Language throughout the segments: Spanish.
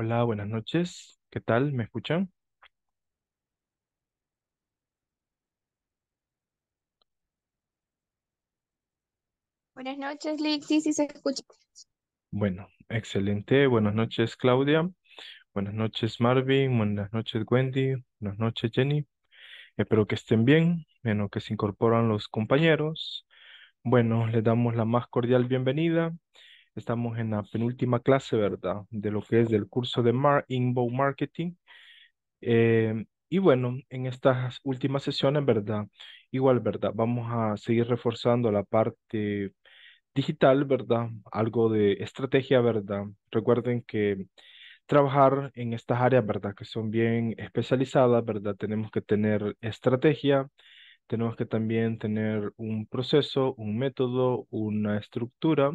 Hola, buenas noches. ¿Qué tal? ¿Me escuchan? Buenas noches, Lixi, si se escucha. Bueno, excelente. Buenas noches, Claudia. Buenas noches, Marvin. Buenas noches, Wendy. Buenas noches, Jenny. Espero que estén bien, bueno, que se incorporan los compañeros. Bueno, les damos la más cordial bienvenida Estamos en la penúltima clase, ¿verdad? De lo que es del curso de Mar Inbound Marketing. Eh, y bueno, en estas últimas sesiones, ¿verdad? Igual, ¿verdad? Vamos a seguir reforzando la parte digital, ¿verdad? Algo de estrategia, ¿verdad? Recuerden que trabajar en estas áreas, ¿verdad? Que son bien especializadas, ¿verdad? Tenemos que tener estrategia, tenemos que también tener un proceso, un método, una estructura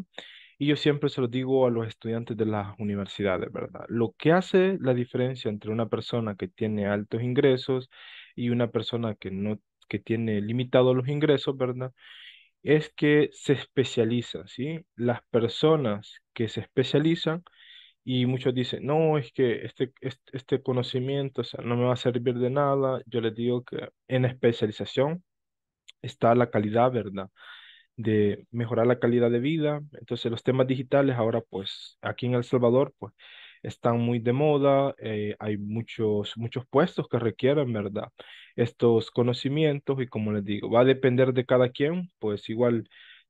y yo siempre se lo digo a los estudiantes de las universidades, ¿verdad? Lo que hace la diferencia entre una persona que tiene altos ingresos y una persona que no que tiene limitados los ingresos, ¿verdad? Es que se especializa, ¿sí? Las personas que se especializan y muchos dicen, no, es que este, este, conocimiento o sea, no me va a servir de nada. Yo les digo que en especialización está la calidad, ¿verdad? de mejorar la calidad de vida. Entonces los temas digitales ahora pues aquí en El Salvador pues están muy de moda, eh, hay muchos, muchos puestos que requieren, ¿verdad? Estos conocimientos y como les digo, va a depender de cada quien, pues igual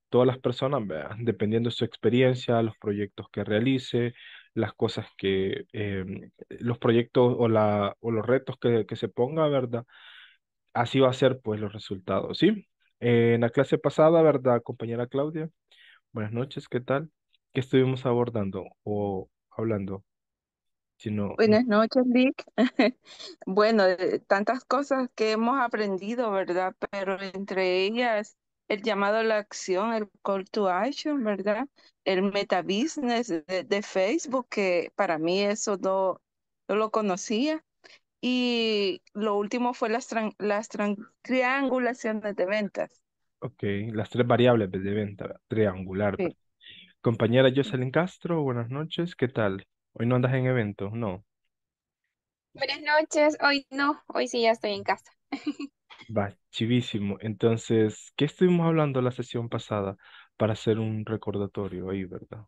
todas las personas, dependiendo de su experiencia, los proyectos que realice, las cosas que, em, los proyectos o, la, o los retos que, que se ponga, ¿verdad? Así va a ser pues los resultados, ¿sí? en la clase pasada, ¿verdad, compañera Claudia? Buenas noches, ¿qué tal? ¿Qué estuvimos abordando o hablando? Buenas noches, Vic. bueno, eh, tantas cosas que hemos aprendido, ¿verdad? Pero entre ellas, el llamado a la acción, el call to action, ¿verdad? El metabusiness de, de Facebook, que para mí eso no, no lo conocía. Y lo último fue las, las triangulaciones de ventas. Ok, las tres variables de venta, triangular. Compañera Jocelyn Castro, buenas noches, ¿qué tal? Hoy no andas en evento ¿no? Buenas noches, hoy no, hoy sí ya estoy en casa. Va, chivísimo. Entonces, ¿qué estuvimos hablando la sesión pasada para hacer un recordatorio ahí, verdad?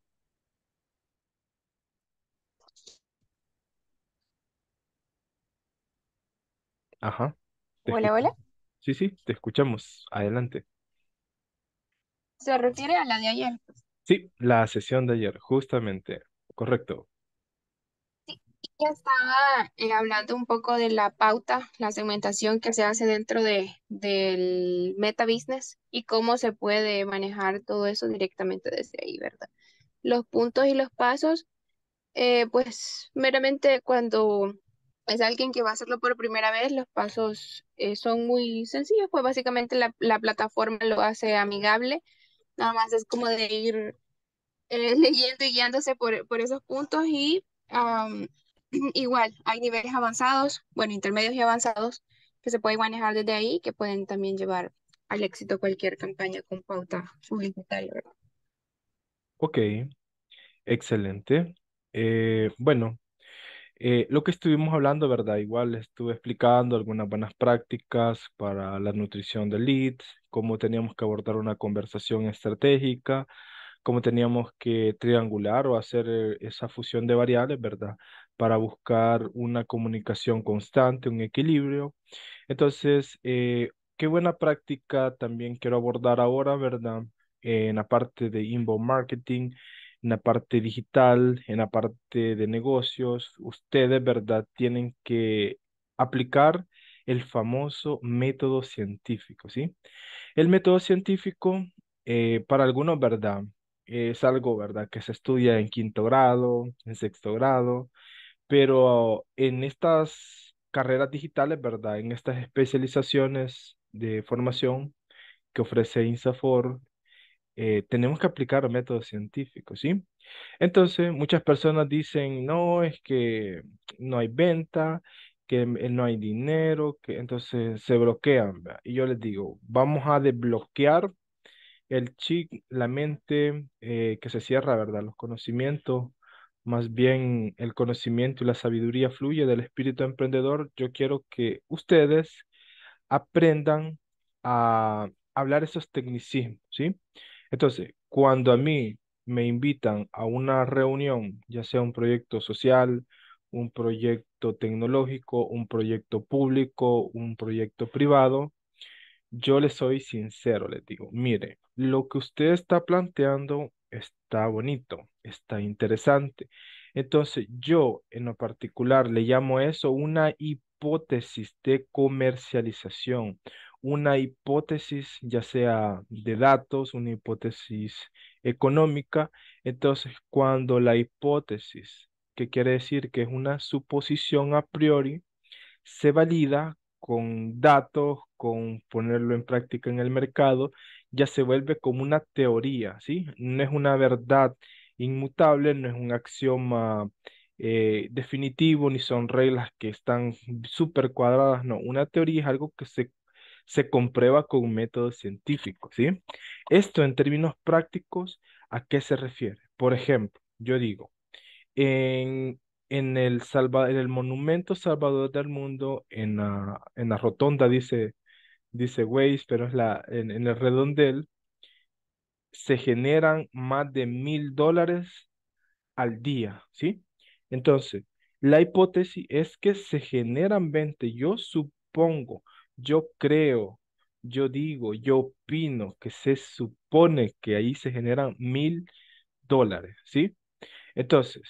Ajá. Hola, hola. Sí, sí, te escuchamos. Adelante. Se refiere a la de ayer. Sí, la sesión de ayer, justamente. Correcto. Sí, estaba eh, hablando un poco de la pauta, la segmentación que se hace dentro de, del meta business y cómo se puede manejar todo eso directamente desde ahí, ¿verdad? Los puntos y los pasos, eh, pues meramente cuando es alguien que va a hacerlo por primera vez, los pasos eh, son muy sencillos, pues básicamente la, plataforma lo hace amigable, nada más es como de ir eh, leyendo y guiándose por, por esos puntos y igual hay niveles avanzados, bueno, intermedios y avanzados que se puede manejar desde ahí, que pueden también llevar al éxito cualquier campaña con pauta publicitaria, Ok, excelente. Eh, bueno, eh, lo que estuvimos hablando, ¿verdad? Igual estuve explicando algunas buenas prácticas para la nutrición de leads, cómo teníamos que abordar una conversación estratégica, cómo teníamos que triangular o hacer eh, esa fusión de variables, ¿verdad? Para buscar una comunicación constante, un equilibrio. Entonces, eh, qué buena práctica también quiero abordar ahora, ¿verdad? en la parte de inbound marketing en la parte digital, en la parte de negocios, ustedes, ¿verdad?, tienen que aplicar el famoso método científico, ¿sí? El método científico, eh, para algunos, ¿verdad? Es algo, ¿verdad?, que se estudia en quinto grado, en sexto grado, pero en estas carreras digitales, ¿verdad?, en estas especializaciones de formación que ofrece INSAFOR, eh, tenemos que aplicar métodos científicos, ¿sí? Entonces, muchas personas dicen, no, es que no hay venta, que eh, no hay dinero, que entonces se bloquean. ¿verdad? Y yo les digo, vamos a desbloquear el chip, la mente eh, que se cierra, ¿verdad? Los conocimientos, más bien el conocimiento y la sabiduría fluye del espíritu emprendedor. Yo quiero que ustedes aprendan a hablar esos tecnicismos, ¿sí? Entonces, cuando a mí me invitan a una reunión, ya sea un proyecto social, un proyecto tecnológico, un proyecto público, un proyecto privado, yo les soy sincero, les digo, mire, lo que usted está planteando está bonito, está interesante. Entonces, yo en lo particular le llamo eso una hipótesis de comercialización, una hipótesis, ya sea de datos, una hipótesis económica. Entonces, cuando la hipótesis, que quiere decir que es una suposición a priori, se valida con datos, con ponerlo en práctica en el mercado, ya se vuelve como una teoría, ¿sí? No es una verdad inmutable, no es un axioma eh, definitivo, ni son reglas que están súper cuadradas, no. Una teoría es algo que se se comprueba con métodos científicos, ¿sí? Esto en términos prácticos, ¿a qué se refiere? Por ejemplo, yo digo, en, el, en el monumento Salvador del Mundo, en la, rotonda, dice, dice Weiss, pero es la, en, en el redondel, se generan más de mil dólares al día, ¿sí? Entonces, la hipótesis es que se generan 20, yo supongo, yo creo, yo digo, yo opino que se supone que ahí se generan mil dólares, ¿sí? Entonces,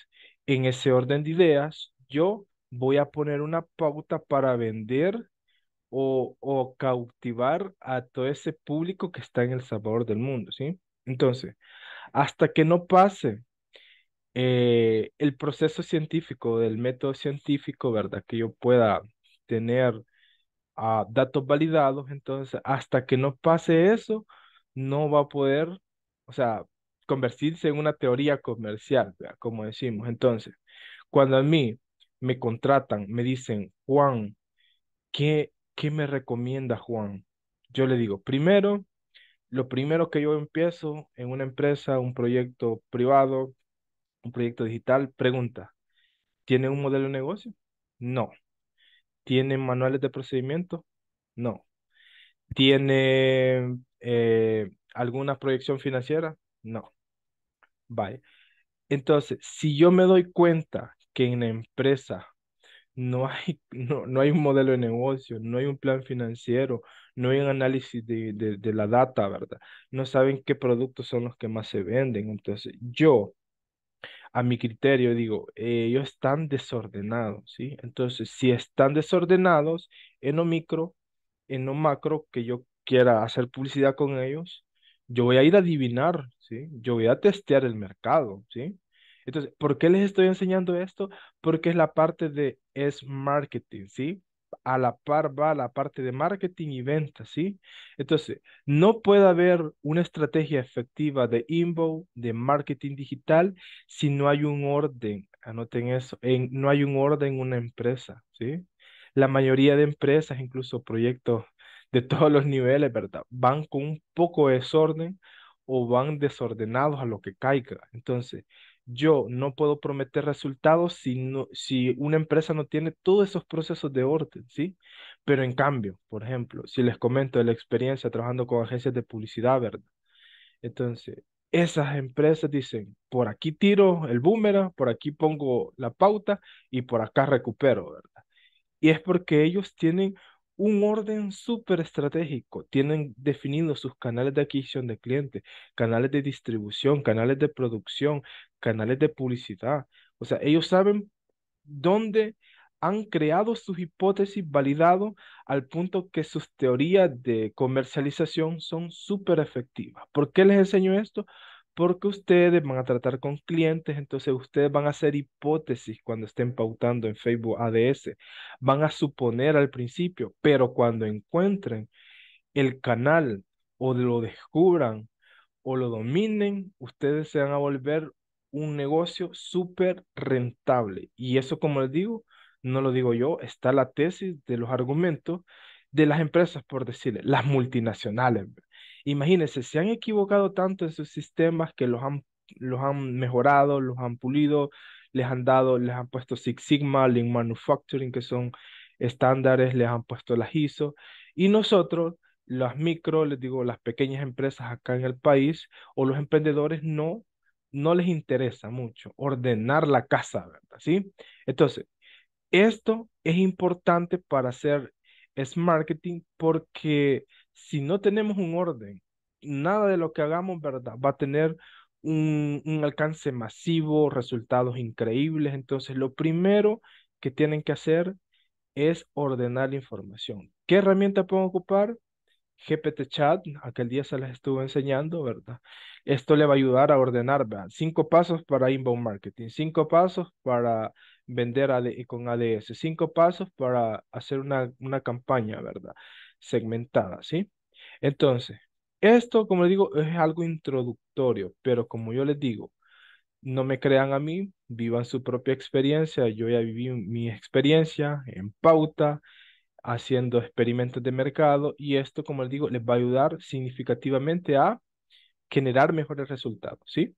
en ese orden de ideas, yo voy a poner una pauta para vender o, o cautivar a todo ese público que está en el sabor del mundo, ¿sí? Entonces, hasta que no pase eh, el proceso científico, del método científico, ¿verdad? Que yo pueda tener datos validados, entonces hasta que no pase eso, no va a poder, o sea, convertirse en una teoría comercial, como decimos. Entonces, cuando a mí me contratan, me dicen, Juan, ¿qué, qué me recomienda Juan? Yo le digo, primero, lo primero que yo empiezo en una empresa, un proyecto privado, un proyecto digital, pregunta, ¿tiene un modelo de negocio? No. ¿Tiene manuales de procedimiento? No. ¿Tiene eh, alguna proyección financiera? No. Vale. Entonces, si yo me doy cuenta que en la empresa no hay, no, hay un modelo de negocio, no hay un plan financiero, no hay un análisis de, de la data, ¿verdad? No saben qué productos son los que más se venden. Entonces, yo a mi criterio, digo, eh, ellos están desordenados, ¿sí? Entonces, si están desordenados en lo micro, en lo macro, que yo quiera hacer publicidad con ellos, yo voy a ir a adivinar, ¿sí? Yo voy a testear el mercado, ¿sí? Entonces, ¿por qué les estoy enseñando esto? Porque es la parte de es marketing, ¿sí? a la par va la parte de marketing y ventas, ¿sí? Entonces, no puede haber una estrategia efectiva de inbound, de marketing digital, si no hay un orden, anoten eso, en, no hay un orden en una empresa, ¿sí? La mayoría de empresas, incluso proyectos de todos los niveles, ¿verdad? Van con un poco de desorden o van desordenados a lo que caiga. Entonces, yo no puedo prometer resultados si, si una empresa no tiene todos esos procesos de orden, ¿sí? Pero en cambio, por ejemplo, si les comento la experiencia trabajando con agencias de publicidad, ¿verdad? Entonces, esas empresas dicen, por aquí tiro el boomerang, por aquí pongo la pauta y por acá recupero, ¿verdad? Y es porque ellos tienen un orden súper estratégico. Tienen definidos sus canales de adquisición de clientes, canales de distribución, canales de producción, canales de publicidad. O sea, ellos saben dónde han creado sus hipótesis validado al punto que sus teorías de comercialización son súper efectivas. ¿Por qué les enseño esto? Porque ustedes van a tratar con clientes, entonces ustedes van a hacer hipótesis cuando estén pautando en Facebook ADS. Van a suponer al principio, pero cuando encuentren el canal o lo descubran o lo dominen, ustedes se van a volver un negocio súper rentable. Y eso, como les digo, no lo digo yo, está la tesis de los argumentos de las empresas, por decirle, las multinacionales. Imagínense, se han equivocado tanto en sus sistemas que los han, los han mejorado, los han pulido, les han dado, les han puesto Six Sigma, Lean Manufacturing, que son estándares, les han puesto las ISO. Y nosotros, las micro, les digo, las pequeñas empresas acá en el país o los emprendedores no no les interesa mucho ordenar la casa, ¿verdad? ¿Sí? Entonces, esto es importante para hacer es marketing porque si no tenemos un orden, nada de lo que hagamos, ¿verdad? Va a tener un, un, alcance masivo, resultados increíbles. Entonces, lo primero que tienen que hacer es ordenar la información. ¿Qué herramienta pueden ocupar? GPT Chat, aquel día se les estuvo enseñando, ¿verdad? Esto le va a ayudar a ordenar, ¿verdad? Cinco pasos para inbound marketing, cinco pasos para vender eh, con ADS, cinco pasos para hacer una, una campaña, ¿verdad? Segmentada, ¿sí? Entonces, esto, como les digo, es algo introductorio, pero como yo les digo, no me crean a mí, vivan su propia experiencia, yo ya viví mi experiencia en pauta, haciendo experimentos de mercado y esto, como les digo, les va a ayudar significativamente a generar mejores resultados, ¿sí?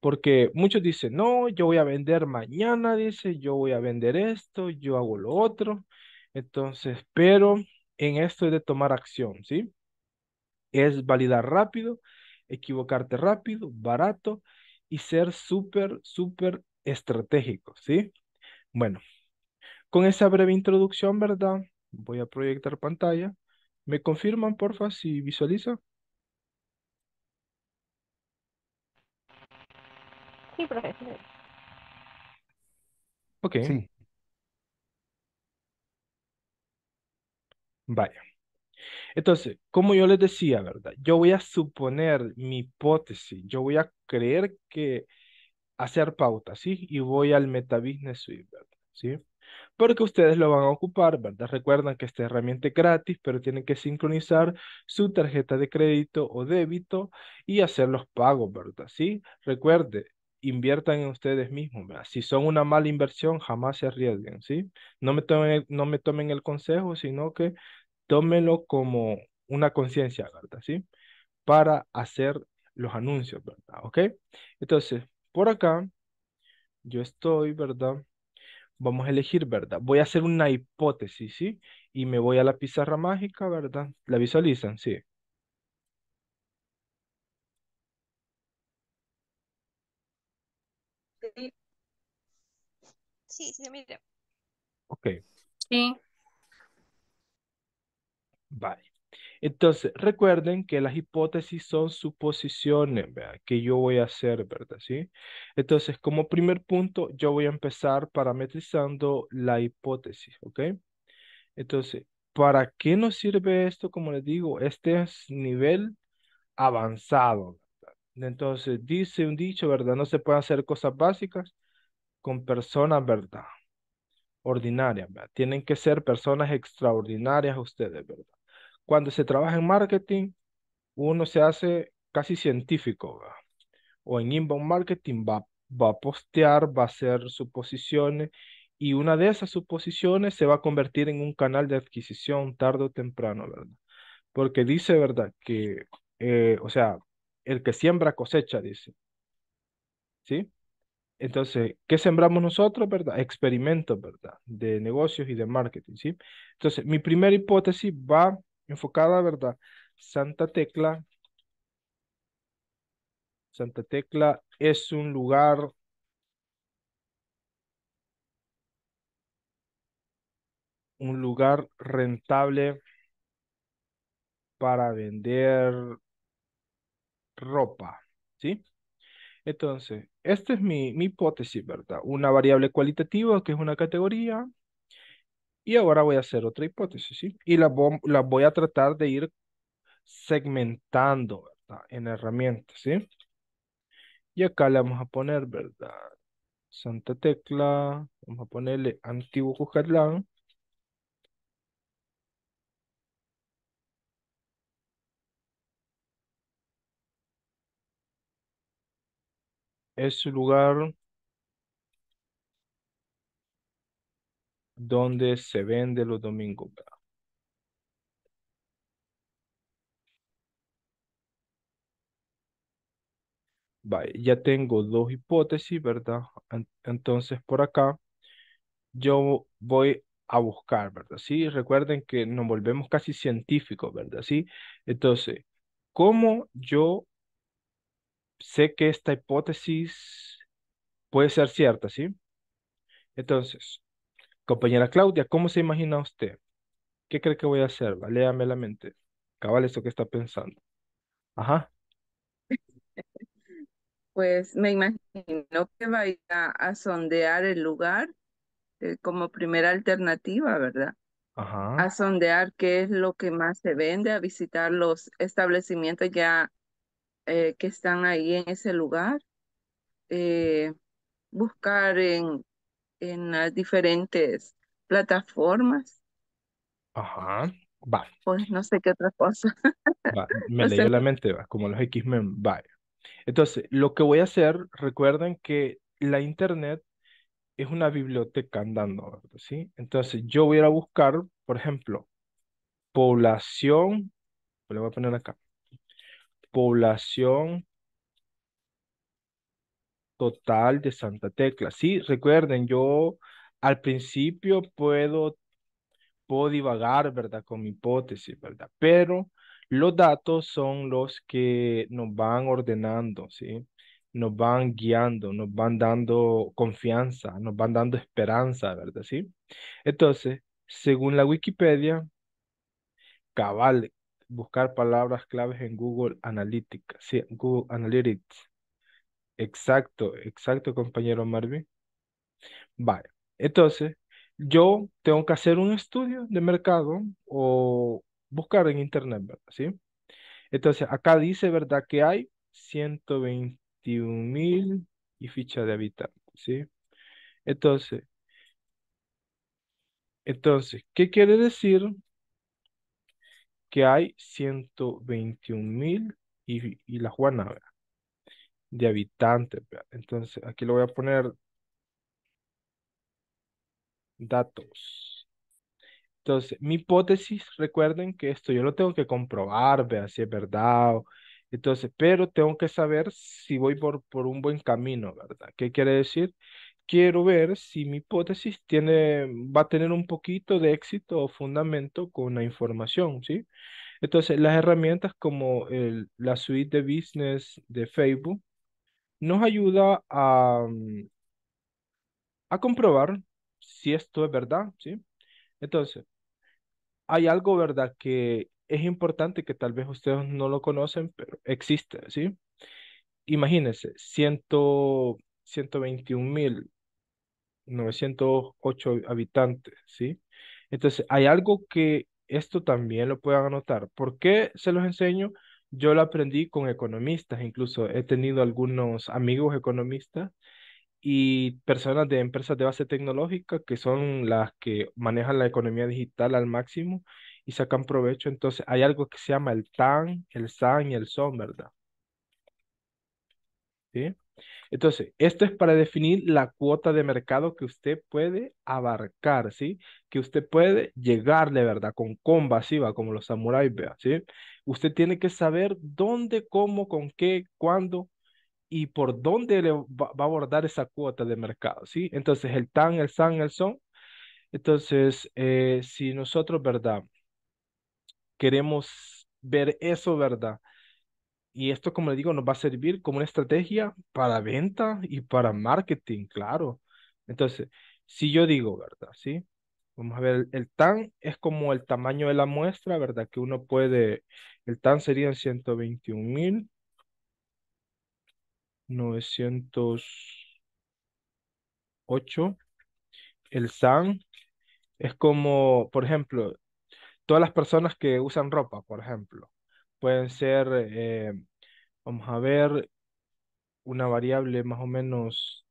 Porque muchos dicen, no, yo voy a vender mañana, dice, yo voy a vender esto, yo hago lo otro. Entonces, pero en esto es de tomar acción, ¿sí? Es validar rápido, equivocarte rápido, barato y ser súper, súper estratégico, ¿sí? Bueno, con esa breve introducción, ¿verdad? Voy a proyectar pantalla. ¿Me confirman, porfa, si visualiza? Sí, profesor. Ok. Vaya. Entonces, como yo les decía, ¿verdad? Yo voy a suponer mi hipótesis, yo voy a creer que hacer pautas, ¿sí? Y voy al Meta Business Suite, ¿Sí? porque ustedes lo van a ocupar, ¿verdad? Recuerdan que esta herramienta es gratis, pero tienen que sincronizar su tarjeta de crédito o débito y hacer los pagos, ¿verdad? Sí, recuerde, inviertan en ustedes mismos, ¿verdad? Si son una mala inversión, jamás se arriesguen, ¿sí? No me tomen, no me tomen el consejo, sino que tómenlo como una conciencia, ¿verdad? ¿Sí? Para hacer los anuncios, ¿verdad? ¿Ok? Entonces, por acá, yo estoy, ¿verdad? vamos a elegir, ¿verdad? Voy a hacer una hipótesis, ¿sí? Y me voy a la pizarra mágica, ¿verdad? ¿La visualizan? Sí. Sí, sí, se Ok. Sí. Vale. Entonces, recuerden que las hipótesis son suposiciones, ¿verdad? Que yo voy a hacer, ¿verdad? ¿Sí? Entonces, como primer punto, yo voy a empezar parametrizando la hipótesis, ¿ok? Entonces, ¿para qué nos sirve esto? Como les digo, este es nivel avanzado. ¿verdad? Entonces, dice un dicho, ¿verdad? No se pueden hacer cosas básicas con personas, ¿verdad? Ordinarias, ¿verdad? Tienen que ser personas extraordinarias ustedes, ¿verdad? cuando se trabaja en marketing, uno se hace casi científico, o en inbound marketing va, a postear, va a hacer suposiciones y una de esas suposiciones se va a convertir en un canal de adquisición tarde o temprano, ¿verdad? Porque dice, ¿verdad? Que, eh, o sea, el que siembra cosecha, dice. ¿Sí? Entonces, ¿qué sembramos nosotros, verdad? Experimentos, ¿verdad? De negocios y de marketing, ¿sí? Entonces, mi primera hipótesis va enfocada, ¿verdad? Santa Tecla. Santa Tecla es un lugar un lugar rentable para vender ropa, ¿sí? Entonces, esta es mi, mi hipótesis, ¿verdad? Una variable cualitativa que es una categoría y ahora voy a hacer otra hipótesis, ¿sí? Y la voy a tratar de ir segmentando, ¿verdad? En herramientas, ¿sí? Y acá le vamos a poner, ¿verdad? Santa Tecla, vamos a ponerle Antiguo Cucatlán. Es su lugar donde se vende los domingos. ¿verdad? Vale, ya tengo dos hipótesis, ¿verdad? Entonces por acá yo voy a buscar, ¿verdad? Sí, recuerden que nos volvemos casi científicos, ¿verdad? Sí, entonces, ¿cómo yo sé que esta hipótesis puede ser cierta, sí? Entonces, Compañera Claudia, ¿cómo se imagina usted? ¿Qué cree que voy a hacer? Léame la mente. Cabal, eso que está pensando. Ajá. Pues me imagino que vaya a sondear el lugar eh, como primera alternativa, ¿verdad? Ajá. A sondear qué es lo que más se vende, a visitar los establecimientos ya eh, que están ahí en ese lugar, eh, buscar en en las diferentes plataformas. Ajá, va. Pues no sé qué otra cosa. me leyó la mente, va, como los X-Men, va. Entonces, lo que voy a hacer, recuerden que la internet es una biblioteca andando, ¿sí? Entonces, yo voy a ir a buscar, por ejemplo, población, le voy a poner acá, población total de Santa Tecla. Sí, recuerden, yo al principio puedo, puedo divagar, ¿verdad? Con mi hipótesis, ¿verdad? Pero los datos son los que nos van ordenando, ¿sí? Nos van guiando, nos van dando confianza, nos van dando esperanza, ¿verdad? ¿Sí? Entonces, según la Wikipedia, cabal, buscar palabras claves en Google Analytics, ¿sí? Google Analytics Exacto, exacto, compañero Marvin. Vale, entonces yo tengo que hacer un estudio de mercado o buscar en internet, ¿verdad? ¿Sí? Entonces acá dice, ¿verdad? Que hay 121 mil y ficha de habitantes, ¿sí? Entonces, entonces, ¿qué quiere decir? Que hay 121 mil y, y la Juana, ¿verdad? de habitantes. Entonces, aquí lo voy a poner datos. Entonces, mi hipótesis, recuerden que esto yo lo tengo que comprobar, vea si es verdad. entonces, pero tengo que saber si voy por, por un buen camino, ¿verdad? ¿Qué quiere decir? Quiero ver si mi hipótesis tiene, va a tener un poquito de éxito o fundamento con la información, ¿sí? Entonces, las herramientas como la suite de business de Facebook nos ayuda a, mm, a comprobar si esto es verdad, ¿sí? Entonces, hay algo, ¿verdad?, que es importante que tal vez ustedes no lo conocen, pero existe, ¿sí? Imagínense, 121.908 habitantes, ¿sí? Entonces, hay algo que esto también lo puedan anotar. ¿Por qué se los enseño? Yo lo aprendí con economistas, incluso he tenido algunos amigos economistas y personas de empresas de base tecnológica que son las que manejan la economía digital al máximo y sacan provecho. Entonces hay algo que se llama el TAN, el SAN y el SON, ¿verdad? ¿Sí? Entonces, esto es para definir la cuota de mercado que usted puede abarcar, ¿sí? Que usted puede llegarle, ¿verdad? Con combasiva, como los samuráis, ¿sí? Usted tiene que saber dónde, cómo, con qué, cuándo y por dónde le va a abordar esa cuota de mercado, ¿sí? Entonces, el tan, el san, el son. Entonces, eh, si nosotros, ¿verdad? Queremos ver eso, ¿verdad? Y esto, como le digo, nos va a servir como una estrategia para venta y para marketing, claro. Entonces, si yo digo, ¿verdad? Sí. Vamos a ver, el, TAN es como el tamaño de la muestra, ¿verdad? Que uno puede, el TAN sería 121.908. mil. El SAN es como, por ejemplo, todas las personas que usan ropa, por ejemplo pueden ser, eh, vamos a ver, una variable más o menos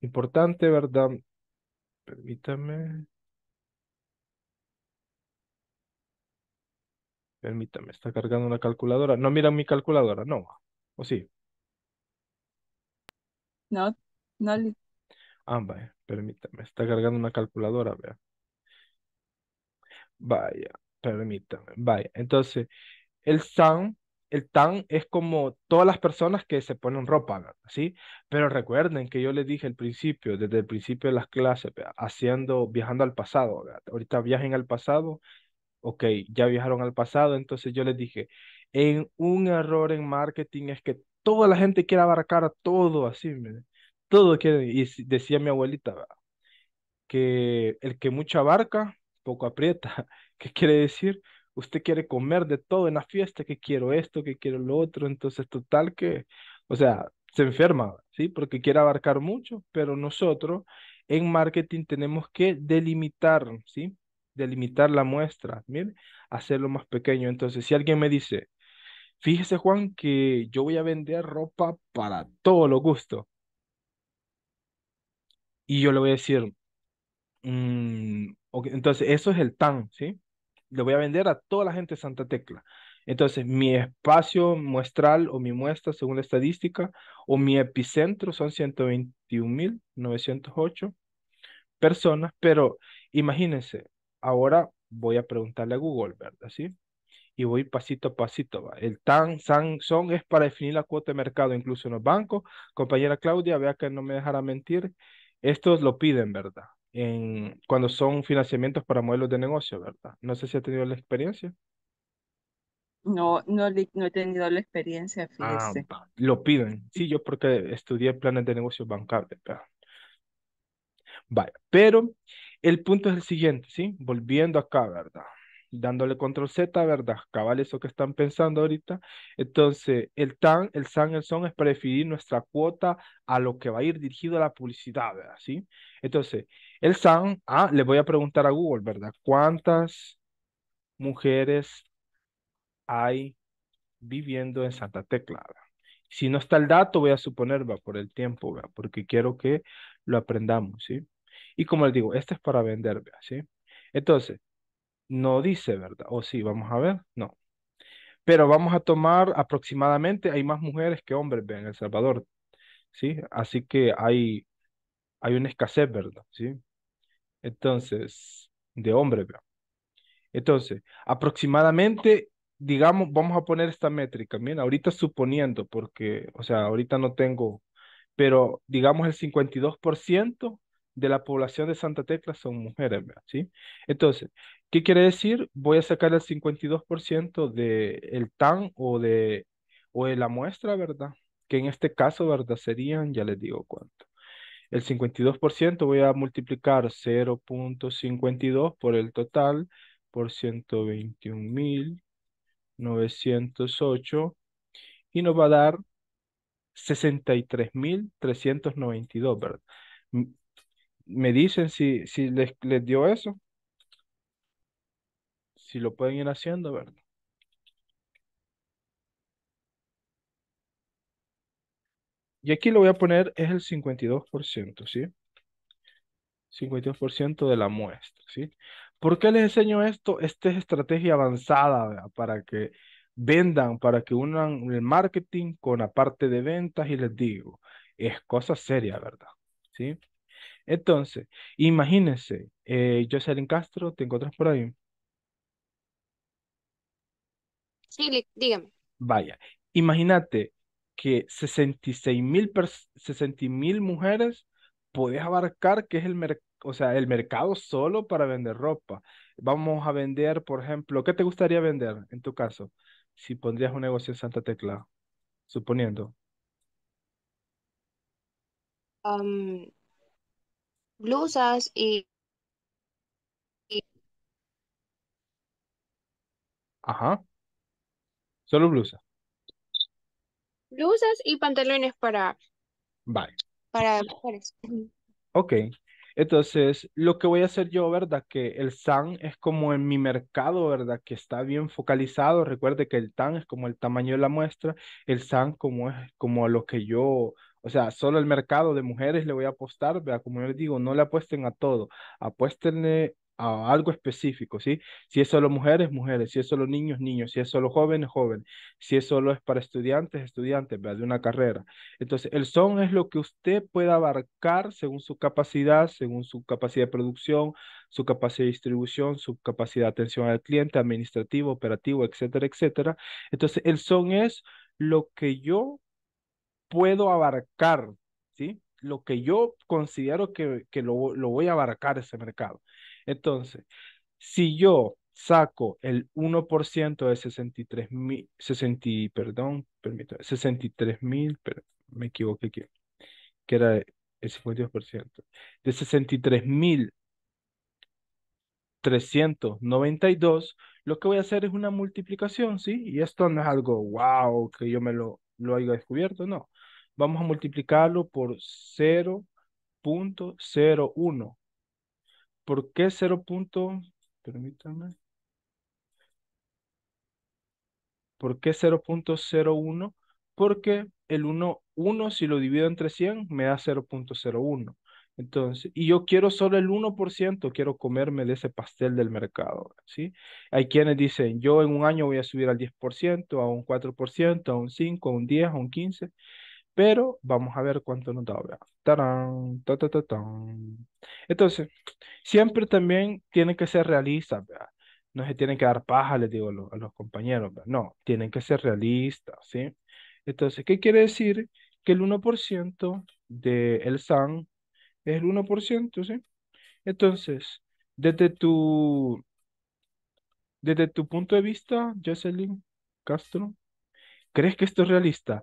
importante, ¿verdad? Permítame. Permítame, está cargando una calculadora. No mira mi calculadora, no. ¿O sí? No, no. Ah, vaya, permítame, está cargando una calculadora, vea. Vaya, permítanme, Vaya. Entonces, el tan, el Tan es como todas las personas que se ponen ropa, ¿sí? Pero recuerden que yo les dije al principio, desde el principio de las clases, haciendo, viajando al pasado, Ahorita viajen al pasado, ok, ya viajaron al pasado, entonces yo les dije, en un error en marketing es que toda la gente quiere abarcar a todo, así, todo quiere, y decía mi abuelita, ¿verdad? que el que mucho abarca, poco aprieta. ¿Qué quiere decir? Usted quiere comer de todo en la fiesta, que quiero esto, que quiero lo otro, entonces total que, o sea, se enferma, ¿sí? Porque quiere abarcar mucho, pero nosotros en marketing tenemos que delimitar, ¿sí? Delimitar la muestra, mire, hacerlo más pequeño. Entonces, si alguien me dice, fíjese Juan que yo voy a vender ropa para todo lo gusto. Y yo le voy a decir, mmm, entonces, eso es el TAN, ¿sí? lo voy a vender a toda la gente de Santa Tecla. Entonces, mi espacio muestral o mi muestra, según la estadística, o mi epicentro son 121.908 personas, pero imagínense, ahora voy a preguntarle a Google, ¿verdad? ¿Sí? Y voy pasito a pasito. ¿va? El TAN, SAN, SON es para definir la cuota de mercado, incluso en los bancos. Compañera Claudia, vea que no me dejará mentir. Estos lo piden, ¿verdad? en, cuando son financiamientos para modelos de negocio, ¿verdad? No sé si ha tenido la experiencia. No, no, no he tenido la experiencia, Ah, lo piden. Sí, yo porque estudié planes de negocios bancarios. Vaya, pero el punto es el siguiente, ¿sí? Volviendo acá, ¿verdad? Dándole control Z, ¿verdad? Cabal eso que están pensando ahorita. Entonces, el TAN, el SAN, el SON es para definir nuestra cuota a lo que va a ir dirigido a la publicidad, ¿verdad? ¿Sí? Entonces, el San, ah, le voy a preguntar a Google, ¿verdad? ¿Cuántas mujeres hay viviendo en Santa Tecla? Si no está el dato, voy a suponer, va, por el tiempo, ¿Verdad? porque quiero que lo aprendamos, ¿sí? Y como les digo, este es para vender, ¿Verdad? ¿sí? Entonces, no dice, ¿verdad? O sí, vamos a ver, no. Pero vamos a tomar aproximadamente, hay más mujeres que hombres, ¿Verdad? En El Salvador, ¿sí? Así que hay, hay una escasez, ¿verdad? ¿Sí? Entonces, de hombre, ¿verdad? Entonces, aproximadamente, digamos, vamos a poner esta métrica, miren, ahorita suponiendo, porque, o sea, ahorita no tengo, pero digamos el 52% de la población de Santa Tecla son mujeres, ¿verdad? ¿sí? Entonces, ¿qué quiere decir? Voy a sacar el 52% del el TAN o de, o de la muestra, ¿verdad? Que en este caso, ¿verdad? Serían, ya les digo cuánto. El 52% voy a multiplicar 0.52 por el total por 121.908 y nos va a dar 63.392, ¿verdad? Me dicen si, si les dio eso. Si lo pueden ir haciendo, ¿verdad? Y aquí lo voy a poner, es el 52%, ¿sí? 52% de la muestra, ¿sí? ¿Por qué les enseño esto? Esta es estrategia avanzada para que vendan, para que unan el marketing con la parte de ventas y les digo, es cosa seria, ¿verdad? ¿Sí? Entonces, imagínense, eh, Jocelyn Castro, ¿te encuentras por ahí? Sí, dígame. Vaya, imagínate, que 66 mil mujeres puedes abarcar, que es el mercado o sea, el mercado solo para vender ropa. Vamos a vender, por ejemplo, ¿qué te gustaría vender en tu caso? Si pondrías un negocio en Santa Tecla, suponiendo. blusas y, y... Ajá, solo blusas blusas y pantalones para, para mujeres. Ok, entonces lo que voy a hacer yo, ¿verdad? Que el SAN es como en mi mercado, ¿verdad? Que está bien focalizado. Recuerde que el TAN es como el tamaño de la muestra, el SAN como es como lo que yo... O sea, solo el mercado de mujeres le voy a apostar, ¿verdad? Como yo les digo, no le apuesten a todo, apuéstenle algo específico, ¿sí? Si es solo mujeres, mujeres, si es solo niños, niños, si es solo jóvenes, jóvenes, si es solo es para estudiantes, estudiantes, ¿verdad? De una carrera. Entonces, el son es lo que usted puede abarcar según su capacidad, según su capacidad de producción, su capacidad de distribución, su capacidad de atención al cliente, administrativo, operativo, etcétera, etcétera. Entonces, el son es lo que yo puedo abarcar, ¿sí? Lo que yo considero que, lo, lo voy a abarcar ese mercado. Entonces, si yo saco el 1% de 63 mil, 60, perdón, permítame, 63 mil, me equivoqué aquí, que era el 52%, de 63 mil 392, lo que voy a hacer es una multiplicación, ¿sí? Y esto no es algo, wow, que yo me lo, lo haya descubierto, no. Vamos a multiplicarlo por 0.01 ¿Por qué 0.01? Porque el 1, 1, si lo divido entre 100, me da 0.01. Entonces, y yo quiero solo el 1%, quiero comerme de ese pastel del mercado, Hay quienes dicen, yo en un año voy a subir al 10%, a un 4%, a un 5, a un 10, a un 15, pero vamos a ver cuánto nos da Entonces, siempre también tienen que ser realistas, No se tienen que dar paja, les digo a los compañeros, No, tienen que ser realistas, ¿sí? Entonces, ¿qué quiere decir? Que el 1% del el SAN es el 1%, ¿sí? Entonces, desde tu, desde tu punto de vista, Jocelyn Castro, ¿crees que esto es realista?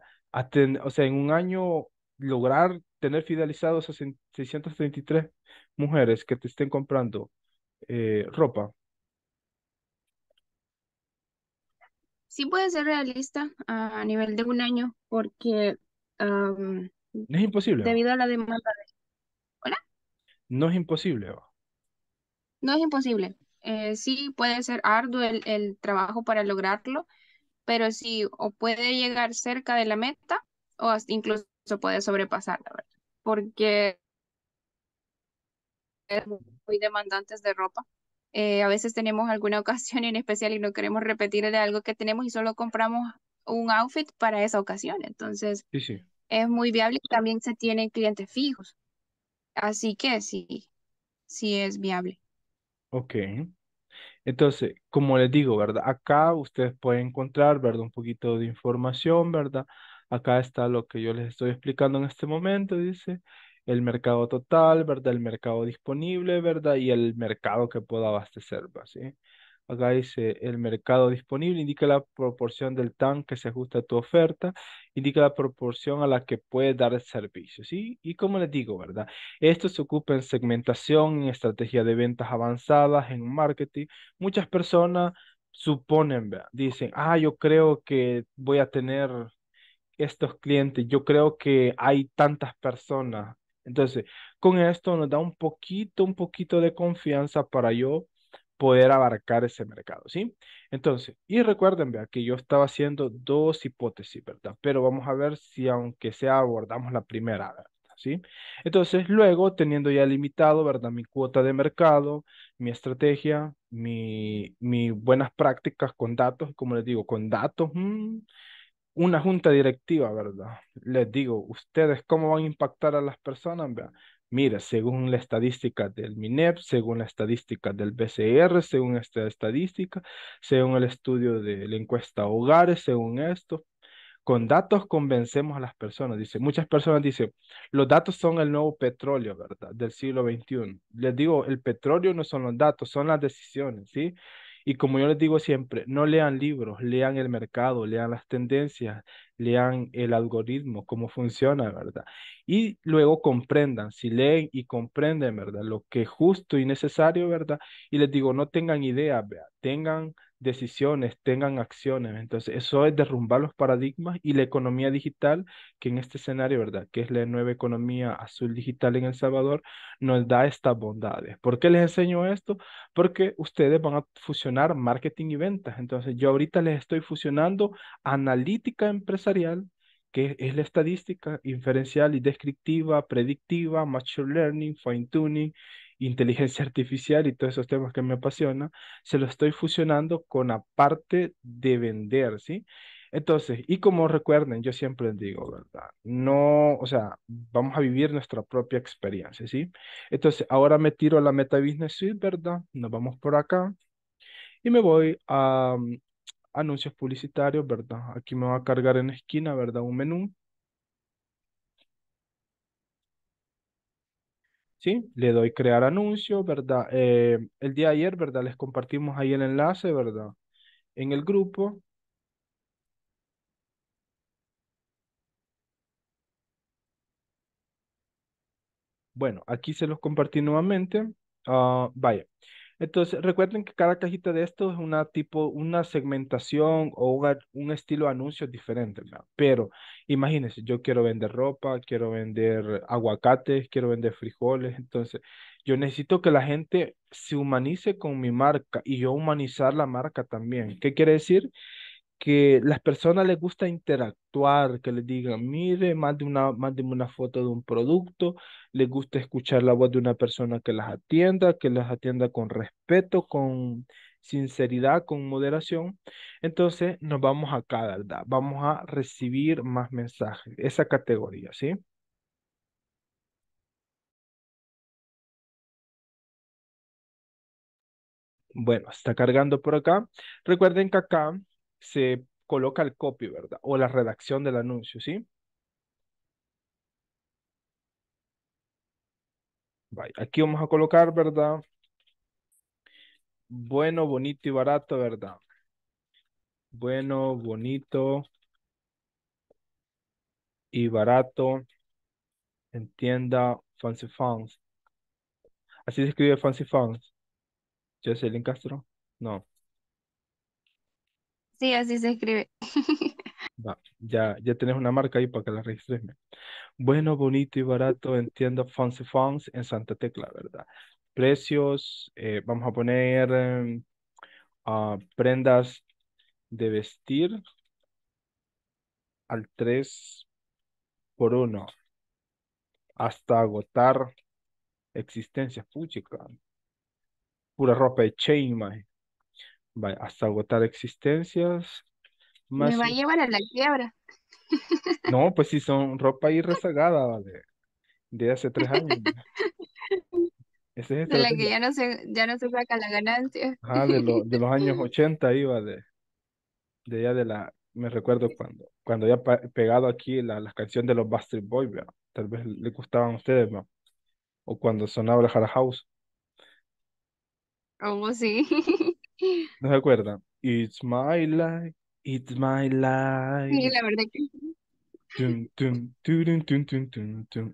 o sea, en un año lograr tener fidelizados a 633 mujeres que te estén comprando eh, ropa? Sí puede ser realista a nivel de un año porque no es imposible. Debido a la demanda de... No es imposible. No es imposible. Eh, sí puede ser arduo el, el trabajo para lograrlo, pero sí, o puede llegar cerca de la meta o incluso puede sobrepasarla, ¿verdad? Porque muy demandantes de ropa. Eh, a veces tenemos alguna ocasión en especial y no queremos repetir de algo que tenemos y solo compramos un outfit para esa ocasión. Entonces, sí, sí. es muy viable. y También se tienen clientes fijos. Así que sí, sí es viable. Ok. Entonces, como les digo, ¿verdad? Acá ustedes pueden encontrar, ¿verdad? Un poquito de información, ¿verdad? Acá está lo que yo les estoy explicando en este momento, dice el mercado total, ¿verdad? El mercado disponible, ¿verdad? Y el mercado que pueda abastecer, ¿sí? Acá dice el mercado disponible, indica la proporción del TAN que se ajusta a tu oferta, indica la proporción a la que puedes dar el servicio, Y como les digo, ¿verdad? Esto se ocupa en segmentación, en estrategia de ventas avanzadas, en marketing. Muchas personas suponen, dicen, ah, yo creo que voy a tener estos clientes, yo creo que hay tantas personas. Entonces, con esto nos da un poquito, un poquito de confianza para yo poder abarcar ese mercado, ¿sí? Entonces, y recuerden, vea, que yo estaba haciendo dos hipótesis, ¿verdad? Pero vamos a ver si aunque sea abordamos la primera, ¿Sí? Entonces, luego, teniendo ya limitado, ¿verdad? Mi cuota de mercado, mi estrategia, mis mi buenas prácticas con datos, como les digo, con datos, mm, una junta directiva, ¿verdad? Les digo, ustedes cómo van a impactar a las personas, ¿verdad? Mira, según la estadística del MINEP, según la estadística del BCR, según esta estadística, según el estudio de la encuesta hogares, según esto, con datos convencemos a las personas. Dice, muchas personas dicen, los datos son el nuevo petróleo, ¿verdad? Del siglo XXI. Les digo, el petróleo no son los datos, son las decisiones, ¿sí? Y como yo les digo siempre, no lean libros, lean el mercado, lean las tendencias, lean el algoritmo, cómo funciona, ¿verdad? Y luego comprendan, si leen y comprenden, ¿verdad? Lo que es justo y necesario, ¿verdad? Y les digo, no tengan ideas, tengan decisiones, tengan acciones. Entonces, eso es derrumbar los paradigmas y la economía digital, que en este escenario, ¿verdad? Que es la nueva economía azul digital en El Salvador, nos da estas bondades. ¿Por qué les enseño esto? Porque ustedes van a fusionar marketing y ventas. Entonces, yo ahorita les estoy fusionando analítica empresarial que es la estadística inferencial y descriptiva, predictiva, mature learning, fine tuning inteligencia artificial y todos esos temas que me apasionan, se lo estoy fusionando con aparte parte de vender, ¿sí? Entonces, y como recuerden, yo siempre digo, ¿verdad? No, o sea, vamos a vivir nuestra propia experiencia, ¿sí? Entonces, ahora me tiro a la Meta Business Suite, ¿verdad? Nos vamos por acá y me voy a mm, anuncios publicitarios, ¿verdad? Aquí me va a cargar en esquina, ¿verdad? Un menú ¿sí? Le doy crear anuncio, ¿verdad? Eh, el día de ayer, ¿verdad? Les compartimos ahí el enlace, ¿verdad? En el grupo. Bueno, aquí se los compartí nuevamente. Ah, vaya, entonces, recuerden que cada cajita de esto es una tipo, una segmentación o un estilo de anuncios diferente, Pero imagínense, yo quiero vender ropa, quiero vender aguacates, quiero vender frijoles, entonces yo necesito que la gente se humanice con mi marca y yo humanizar la marca también. ¿Qué quiere decir? que las personas les gusta interactuar, que les digan, mire, más una, una foto de un producto, les gusta escuchar la voz de una persona que las atienda, que las atienda con respeto, con sinceridad, con moderación. Entonces nos vamos acá, ¿verdad? Vamos a recibir más mensajes, esa categoría, ¿sí? Bueno, está cargando por acá. Recuerden que acá se coloca el copy, ¿verdad? O la redacción del anuncio, ¿sí? aquí vamos a colocar, ¿verdad? Bueno, bonito y barato, ¿verdad? Bueno, bonito y barato Entienda Fancy Fans. Así se escribe Fancy Fans. Jocelyn Castro. No. Sí, así se escribe. ya, ya tenés una marca ahí para que la registres. Bueno, bonito y barato Entiendo tienda Fancy en Santa Tecla, ¿verdad? Precios, eh, vamos a poner em, ah, prendas de vestir al 3 por 1 hasta agotar existencias, Pura ropa de chain, imagínate Vaya, hasta agotar existencias. Me va a llevar a la quiebra. No, pues si son ropa ahí rezagada, vale. De hace tres años. es de la que ya no, se, ya no se saca la ganancia. Ah, de, de los años 80 iba de, de ya de la, me recuerdo cuando, cuando ya pegado aquí la, la canción de los Bastard Boys, tal vez le gustaban a ustedes, ¿verdad? o cuando sonaba el House. Oh, sí. ¿No se acuerdan? It's my life, it's my life. Sí, la verdad que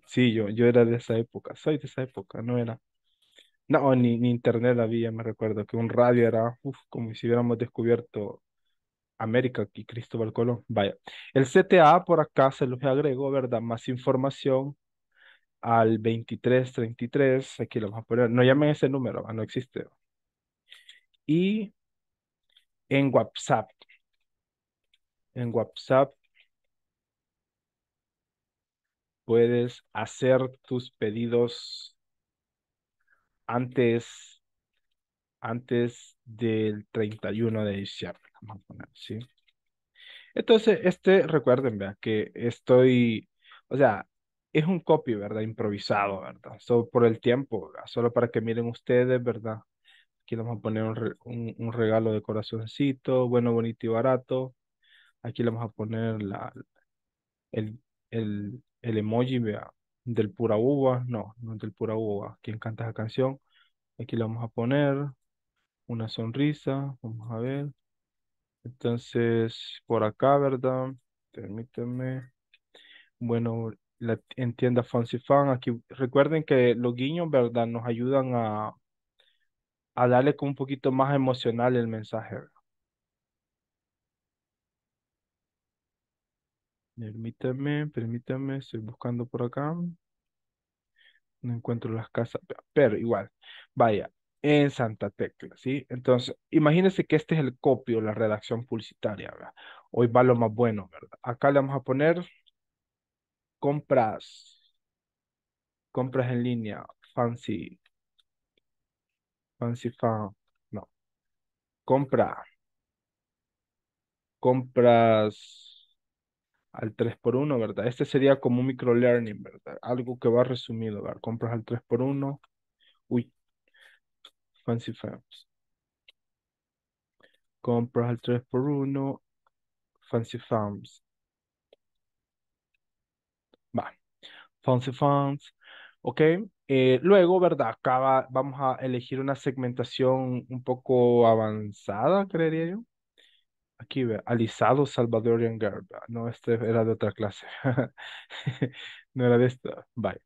sí, yo, yo era de esa época, soy de esa época, no era. No, ni, internet había, me recuerdo, que un radio era uf, como si hubiéramos descubierto América y Cristóbal Colón. Vaya, el CTA por acá se los agregó, ¿verdad? Más información al 2333, aquí lo vamos a poner, no llamen ese número, ah, no existe y en WhatsApp. En WhatsApp puedes hacer tus pedidos antes, antes del 31 de diciembre. ¿sí? Entonces, este, recuerden, que estoy, o sea, es un copy, ¿verdad? Improvisado, ¿verdad? Solo por el tiempo, Solo para que miren ustedes, ¿verdad? Aquí le vamos a poner un, regalo de corazoncito, bueno, bonito y barato. Aquí le vamos a poner la, el, emoji vea, del pura uva. No, no del pura uva. ¿Quién canta esa canción. Aquí le vamos a poner una sonrisa. Vamos a ver. Entonces, por acá, ¿verdad? permíteme Bueno, la, en tienda Fancy Fan, aquí recuerden que los guiños, ¿verdad? Nos ayudan a, a darle con un poquito más emocional el mensaje. Permítame, permítame, estoy buscando por acá. No encuentro las casas, pero igual, vaya, en Santa Tecla, ¿sí? Entonces, imagínense que este es el copio, la redacción publicitaria, ¿verdad? Hoy va lo más bueno, ¿verdad? Acá le vamos a poner compras, compras en línea, fancy, Fancy Farm. No. Compra. Compras al 3x1, ¿verdad? Este sería como un microlearning, ¿verdad? Algo que va resumido, ¿verdad? Compras al 3x1. Uy. Fancy Farms. Compras al 3x1. Fancy Farms. Va. Fancy Farms ¿ok? Eh, luego, ¿verdad? Acá vamos a elegir una segmentación un poco avanzada, creería yo. Aquí ve, alisado Salvadorian Girl. No, este era de otra clase. no era de esta. Bye.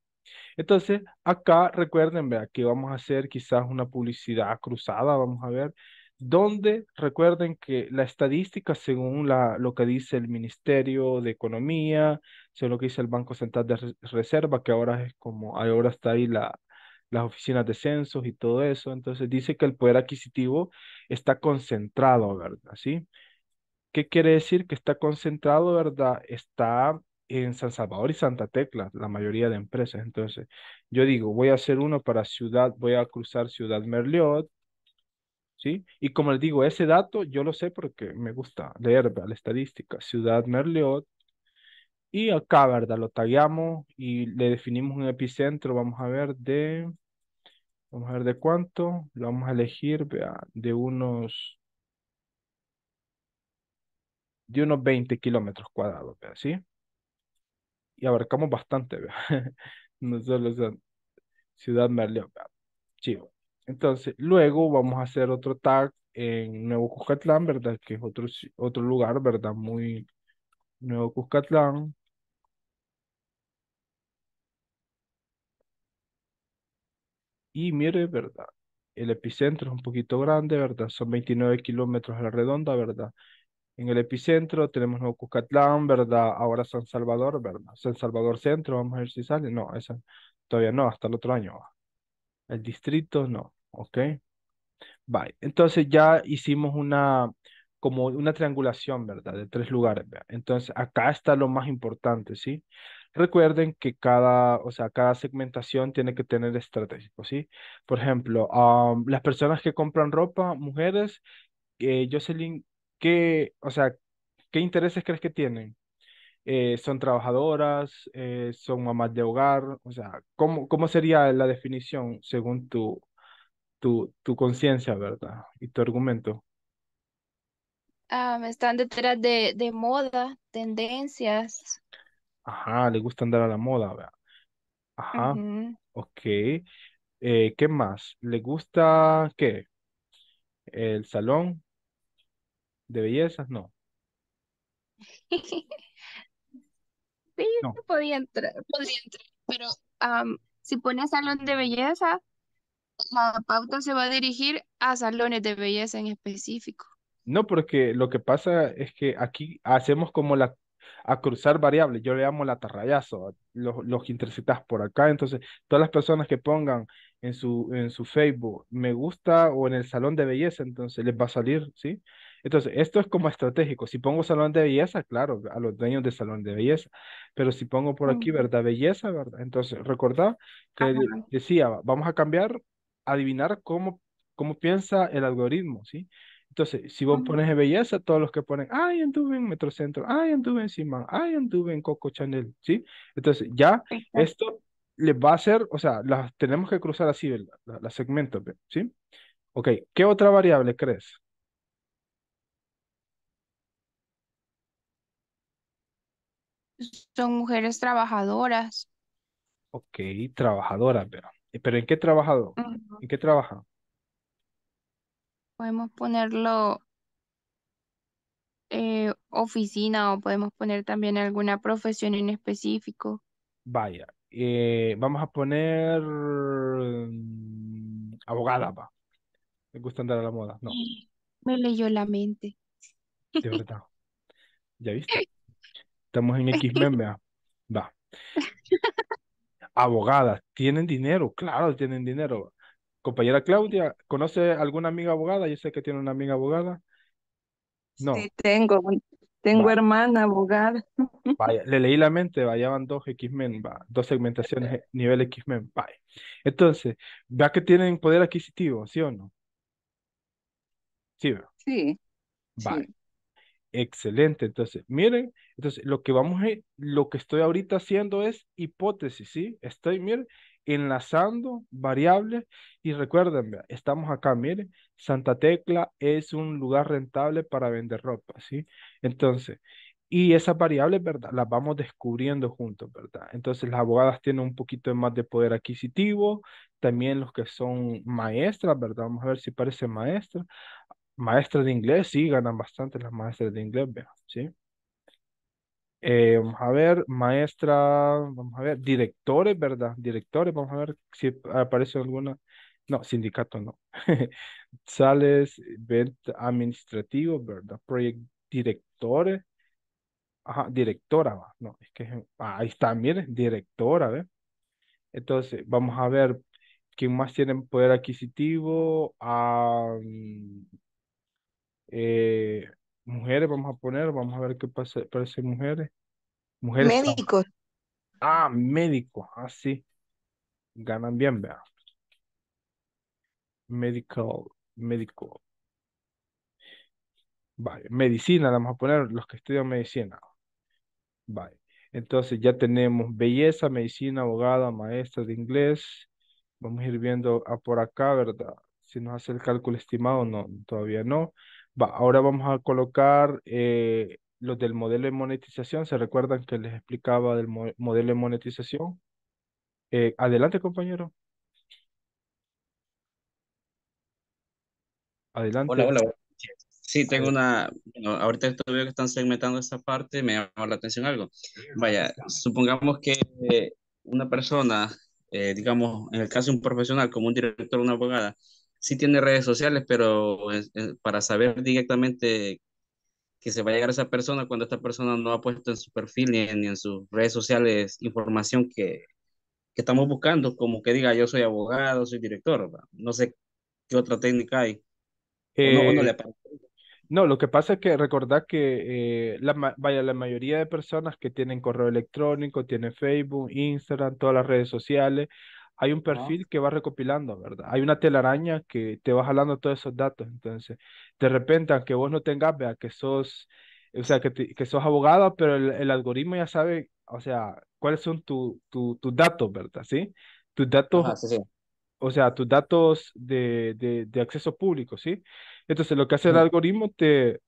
Entonces, acá recuerden, vea, que vamos a hacer quizás una publicidad cruzada, vamos a ver, donde recuerden que la estadística, según la, lo que dice el Ministerio de Economía, según lo que dice el Banco Central de Reserva, que ahora es como, ahora está ahí la, las oficinas de censos y todo eso, entonces dice que el poder adquisitivo está concentrado, ¿verdad? ¿Sí? ¿Qué quiere decir que está concentrado, verdad? Está en San Salvador y Santa Tecla, la mayoría de empresas. Entonces, yo digo, voy a hacer uno para ciudad, voy a cruzar Ciudad Merliot, y como les digo, ese dato yo lo sé porque me gusta leer la estadística, Ciudad Merliot, y acá, ¿verdad? Lo tagueamos y le definimos un epicentro, vamos a ver de, vamos a ver de cuánto, lo vamos a elegir vea, de unos, de unos 20 kilómetros cuadrados, ¿sí? Y abarcamos bastante, vea. no solo Ciudad Merliot, Chivo. Entonces, luego vamos a hacer otro tag en Nuevo Cuscatlán, ¿verdad? Que es otro, otro lugar, ¿verdad? Muy Nuevo Cuscatlán. Y mire, ¿verdad? El epicentro es un poquito grande, ¿verdad? Son 29 kilómetros a la redonda, ¿verdad? En el epicentro tenemos Nuevo Cuscatlán, ¿verdad? Ahora San Salvador, ¿verdad? San Salvador Centro, vamos a ver si sale. No, esa todavía no, hasta el otro año. El distrito no. Ok. Bye. Entonces ya hicimos una, como una triangulación, ¿verdad? De tres lugares. Entonces acá está lo más importante, ¿sí? Recuerden que cada, o sea, cada segmentación tiene que tener estratégico, ¿sí? Por ejemplo, las personas que compran ropa, mujeres, eh, Jocelyn, ¿qué, o sea, qué intereses crees que tienen? Eh, ¿Son trabajadoras? Eh, ¿Son mamás de hogar? O sea, ¿cómo, cómo sería la definición según tu, tu, conciencia, ¿verdad? Y tu argumento. Ah, están detrás de, de moda, tendencias. Ajá, le gusta andar a la moda, ¿verdad? Ajá, ok. Eh, ¿qué más? ¿Le gusta qué? ¿El salón de bellezas? No. Sí, no. podía entrar, podría entrar, pero si pone salón de belleza, la pauta se va a dirigir a salones de belleza en específico. No, porque lo que pasa es que aquí hacemos como la a cruzar variables, yo le llamo la tarrayazo, los, los interceptas por acá, entonces todas las personas que pongan en su, en su Facebook me gusta o en el salón de belleza, entonces les va a salir, ¿sí? Entonces, esto es como estratégico. Si pongo salón de belleza, claro, a los dueños de salón de belleza. Pero si pongo por aquí, mm. ¿verdad? Belleza, ¿verdad? Entonces, recordad que decía, vamos a cambiar adivinar cómo, cómo piensa el algoritmo, ¿sí? Entonces, si vos pones en belleza, todos los que ponen, ay, anduve en Metrocentro, ay, anduve en Simán, ay, anduve en Coco Chanel, ¿sí? Entonces, ya esto les va a hacer, o sea, las tenemos que cruzar así, las la segmentos, ¿sí? Ok, ¿qué otra variable crees? Son mujeres trabajadoras. Ok, trabajadoras, pero. Pero ¿en qué trabajado? ¿En qué trabaja? Podemos ponerlo eh, oficina o podemos poner también alguna profesión en específico. Vaya, eh, vamos a poner mm, abogada, va. Me gusta andar a la moda. No, Me leyó la mente. de verdad. ¿Ya viste? Estamos en x Va. abogadas, tienen dinero, claro, tienen dinero. Compañera Claudia, ¿conoce alguna amiga abogada? Yo sé que tiene una amiga abogada. No. Sí, tengo, tengo hermana abogada. le leí la mente, vaya, van dos X-Men, va, dos segmentaciones, eh, nivel X-Men, Entonces, vea que tienen poder adquisitivo, ¿sí o no? Sí, Sí. Vale. Excelente, entonces, miren, entonces lo que vamos a, lo que estoy ahorita haciendo es hipótesis, ¿sí? Estoy, miren, enlazando variables y recuerden, estamos acá, miren, Santa Tecla es un lugar rentable para vender ropa, ¿sí? Entonces, y esas variables, ¿verdad? Las vamos descubriendo juntos, ¿verdad? Entonces las abogadas tienen un poquito más de poder adquisitivo, también los que son maestras, ¿verdad? Vamos a ver si parece maestra. Maestras de inglés, sí, ganan bastante las maestras de inglés, ¿sí? Eh, vamos a ver, maestra, vamos a ver, directores, ¿verdad? Directores, vamos a ver si aparece alguna. No, sindicato no. Sales, administrativo, ¿verdad? Project directores. Ajá, directora, No, es que ah, ahí está, mire, directora, ¿ve? Entonces, vamos a ver quién más tiene poder adquisitivo. Ah, mm, eh, mujeres, vamos a poner, vamos a ver qué pasa, parece mujeres. Mujeres. Médicos. Ah, médicos, así. Ah, Ganan bien, vean. Medical, médico. Vale, medicina, vamos a poner los que estudian medicina. Vale. Entonces ya tenemos belleza, medicina, abogada, maestra de inglés. Vamos a ir viendo a por acá, ¿verdad? Si nos hace el cálculo estimado, no, todavía no. Va, ahora vamos a colocar eh, los del modelo de monetización. ¿Se recuerdan que les explicaba del modelo de monetización? Eh, adelante, compañero. Adelante. Hola, hola. Sí, tengo una... ahorita estoy viendo que están segmentando esa parte, me llama la atención algo. Vaya, supongamos que una persona, eh, digamos, en el caso de un profesional, como un director, una abogada, sí tiene redes sociales, pero para saber directamente que se va a llegar a esa persona cuando esta persona no ha puesto en su perfil ni en, sus redes sociales información que, que, estamos buscando, como que diga yo soy abogado, soy director, no sé qué otra técnica hay. Eh, no, lo que pasa es que recordad que eh, la, vaya, la mayoría de personas que tienen correo electrónico, tienen Facebook, Instagram, todas las redes sociales, hay un perfil que va recopilando, ¿verdad? Hay una telaraña que te va jalando todos esos datos. Entonces, de repente, aunque vos no tengas, vea, que sos, o sea, que, que sos abogado, pero el, algoritmo ya sabe, o sea, cuáles son tus tu, tu datos, ¿verdad? ¿Sí? Tus datos, o sea, tus datos de, de, de, acceso público, ¿sí? Entonces, lo que hace el algoritmo te,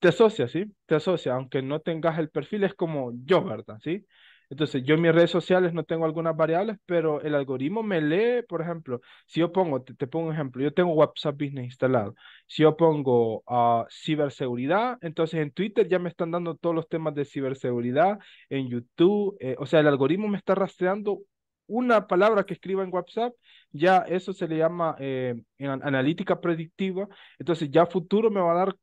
te asocia, ¿sí? Te asocia, aunque no tengas el perfil, es como yo, ¿verdad? ¿Sí? Entonces, yo en mis redes sociales no tengo algunas variables, pero el algoritmo me lee, por ejemplo, si yo pongo, te, pongo un ejemplo, yo tengo WhatsApp Business instalado, si yo pongo a ah, ciberseguridad, entonces en Twitter ya me están dando todos los temas de ciberseguridad, en YouTube, eh, o sea, el algoritmo me está rastreando una palabra que escriba en WhatsApp, ya eso se le llama eh, analítica predictiva. Entonces ya futuro me va a dar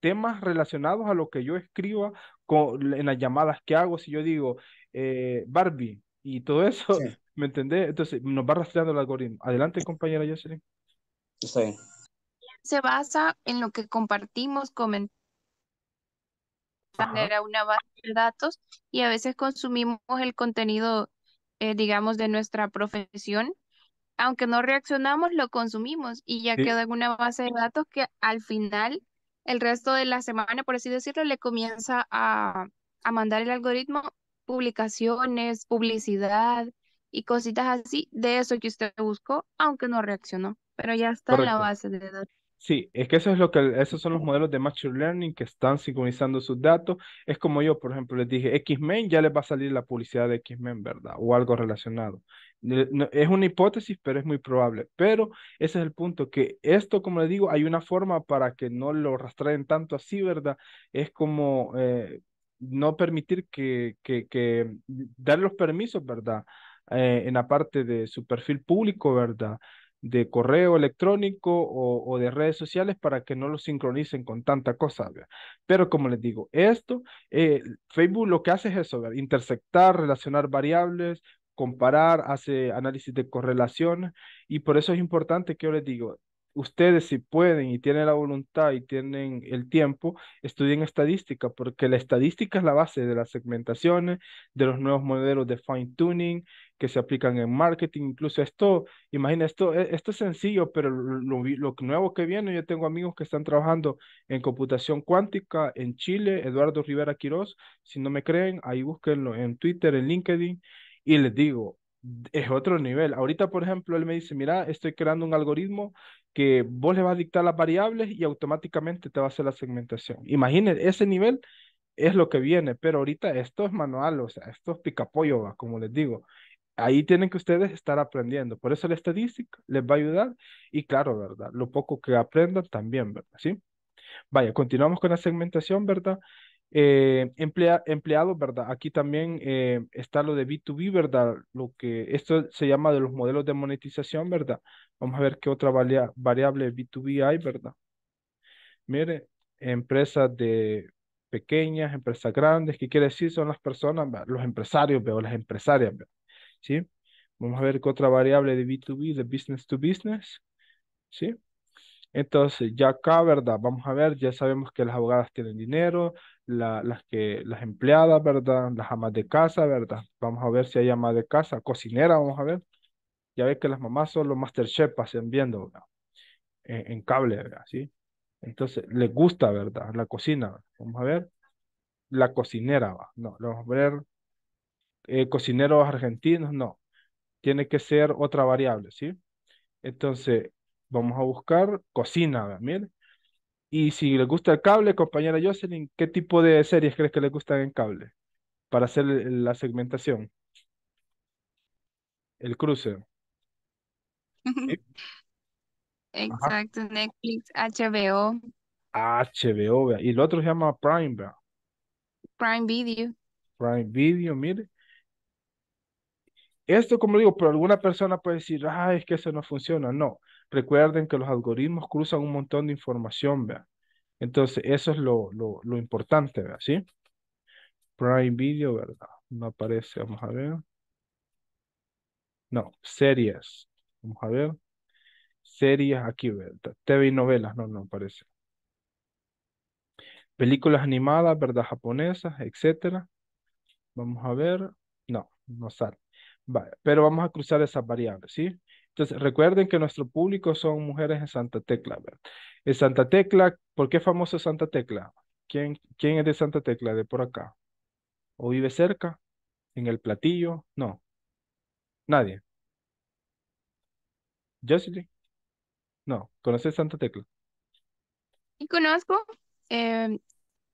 temas relacionados a lo que yo escriba en las llamadas que hago, si yo digo eh, Barbie y todo eso, ¿me entendés? Entonces nos va rastreando el algoritmo. Adelante, compañera Jocelyn. Está Se basa en lo que compartimos, comentamos Era una base de datos y a veces consumimos el contenido, eh, digamos, de nuestra profesión. Aunque no reaccionamos, lo consumimos y ya queda en una base de datos que al final el resto de la semana, por así decirlo, le comienza a, mandar el algoritmo publicaciones, publicidad y cositas así de eso que usted buscó, aunque no reaccionó, pero ya está en la base de datos. Sí, es que eso es lo que esos son los modelos de machine learning que están sincronizando sus datos. Es como yo, por ejemplo, les dije X-Men, ya les va a salir la publicidad de X-Men, ¿verdad? O algo relacionado. Eh, es una hipótesis, pero es muy probable. Pero ese es el punto, que esto, como les digo, hay una forma para que no lo rastreen tanto así, ¿verdad? Es como eh, no permitir que, que, que dar los permisos, ¿verdad? Eh, en la parte de su perfil público, ¿verdad? de correo electrónico o, de redes sociales para que no lo sincronicen con tanta cosa. Pero como les digo, esto, eh, Facebook lo que hace es eso, intersectar, relacionar variables, comparar, hace análisis de correlación y por eso es importante que yo les digo, ustedes si pueden y tienen la voluntad y tienen el tiempo, estudien estadística, porque la estadística es la base de las segmentaciones, de los nuevos modelos de fine tuning que se aplican en marketing, incluso esto, imagina esto, e, esto es sencillo, pero lo, lo, nuevo que viene, yo tengo amigos que están trabajando en computación cuántica en Chile, Eduardo Rivera Quiroz, si no me creen, ahí búsquenlo en Twitter, en LinkedIn, y les digo, es otro nivel. Ahorita, por ejemplo, él me dice, mira, estoy creando un algoritmo que vos le vas a dictar las variables y automáticamente te va a hacer la segmentación. imagínense ese nivel es lo que viene, pero ahorita esto es manual, o sea, esto es picapollo, como les digo ahí tienen que ustedes estar aprendiendo. Por eso la estadística les va a ayudar y claro, ¿verdad? Lo poco que aprendan también, ¿verdad? ¿Sí? Vaya, continuamos con la segmentación, ¿verdad? Eh, empleados, ¿verdad? Aquí también eh, está lo de B2B, ¿verdad? Lo que esto se llama de los modelos de monetización, ¿verdad? Vamos a ver qué otra variable B2B hay, ¿verdad? Mire, empresas de pequeñas, empresas grandes, ¿qué quiere decir? Son las personas, los empresarios, veo las empresarias, ¿verdad? ¿sí? Vamos a ver qué otra variable de B2B, de business to business, ¿sí? Entonces, ya acá, ¿verdad? Vamos a ver, ya sabemos que las abogadas tienen dinero, las, que, las empleadas, ¿verdad? Las amas de casa, ¿verdad? Vamos a ver si hay amas de casa, cocinera, vamos a ver. Ya ves que las mamás los Masterchef master viendo, ¿verdad? En, en cable, ¿verdad? ¿Sí? Entonces, les gusta, ¿verdad? La cocina, vamos a ver. La cocinera, ¿va? No, vamos a ver eh, cocineros argentinos, no. Tiene que ser otra variable, ¿sí? Entonces, vamos a buscar cocina, Mire. Y si le gusta el cable, compañera Jocelyn, ¿qué tipo de series crees que le gustan en cable? Para hacer la segmentación. El cruce. Exacto, Netflix, HBO. HBO, y el otro se llama Prime, Prime Video. Prime Video, mire. Esto, como digo, pero alguna persona puede decir, ah, es que eso no funciona. No, recuerden que los algoritmos cruzan un montón de información, ¿vea? Entonces, eso es lo, importante, ¿verdad? ¿Sí? Prime Video, ¿verdad? No aparece, vamos a ver. No, series. Vamos a ver. Series aquí, ¿verdad? TV y novelas, no, no aparece. Películas animadas, ¿verdad? Japonesas, etcétera. Vamos a ver. No, no sale pero vamos a cruzar esas variables, ¿sí? Entonces, recuerden que nuestro público son mujeres en Santa Tecla. En Santa Tecla, ¿por qué es famoso Santa Tecla? ¿Quién, ¿Quién es de Santa Tecla, de por acá? ¿O vive cerca? ¿En el platillo? No. Nadie. Jocelyn. No. ¿Conoces Santa Tecla? Y conozco. Em,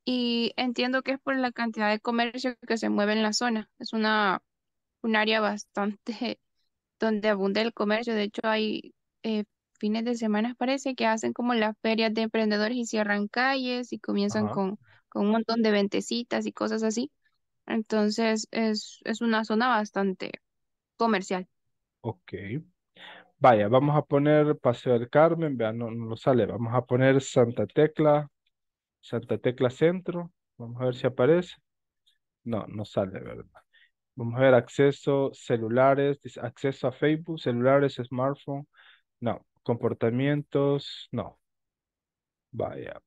y entiendo que es por la cantidad de comercio que se mueve en la zona. Es una un área bastante donde abunda el comercio. De hecho, hay eh, fines de semana, parece, que hacen como las ferias de emprendedores y cierran calles y comienzan con, con un montón de ventecitas y cosas así. Entonces, es, es una zona bastante comercial. Ok. Vaya, vamos a poner Paseo del Carmen, vean, no, lo sale. Vamos a poner Santa Tecla, Santa Tecla Centro. Vamos a ver si aparece. No, no sale, ¿verdad? Vamos a ver, acceso celulares, acceso a Facebook, celulares, smartphone. No, comportamientos, no. Vaya.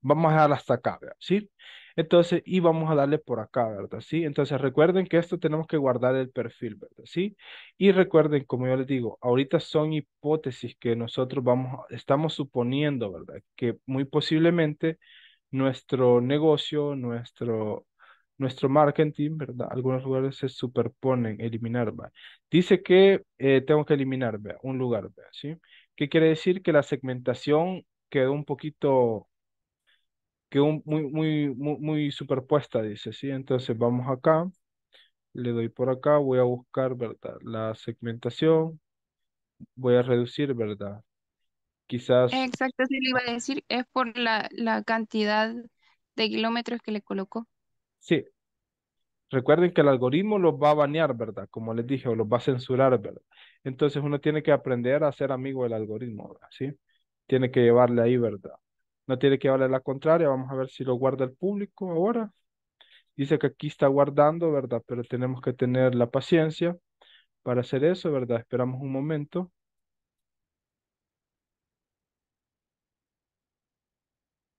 Vamos a dar hasta acá, ¿sí? Entonces, y vamos a darle por acá, ¿verdad? ¿Sí? Entonces, recuerden que esto tenemos que guardar el perfil, ¿verdad? ¿Sí? Y recuerden, como yo les digo, ahorita son hipótesis que nosotros vamos, estamos suponiendo, ¿verdad? Que muy posiblemente nuestro negocio, nuestro, nuestro marketing, ¿verdad? Algunos lugares se superponen, eliminar, ¿verdad? Dice que eh, tengo que eliminar, ¿verdad? Un lugar, ¿verdad? ¿Sí? ¿Qué quiere decir? Que la segmentación quedó un poquito, quedó muy, muy, muy, muy superpuesta, dice, ¿sí? Entonces vamos acá, le doy por acá, voy a buscar, ¿verdad? La segmentación, voy a reducir, ¿verdad? Quizás... Exacto, sí le iba a decir, es por la, la cantidad de kilómetros que le colocó. Sí, recuerden que el algoritmo los va a banear, ¿verdad? Como les dije, o los va a censurar, ¿verdad? Entonces uno tiene que aprender a ser amigo del algoritmo, ¿sí? Tiene que llevarle ahí, ¿verdad? No tiene que llevarle la contraria. Vamos a ver si lo guarda el público ahora. Dice que aquí está guardando, ¿verdad? Pero tenemos que tener la paciencia para hacer eso, ¿verdad? Esperamos un momento.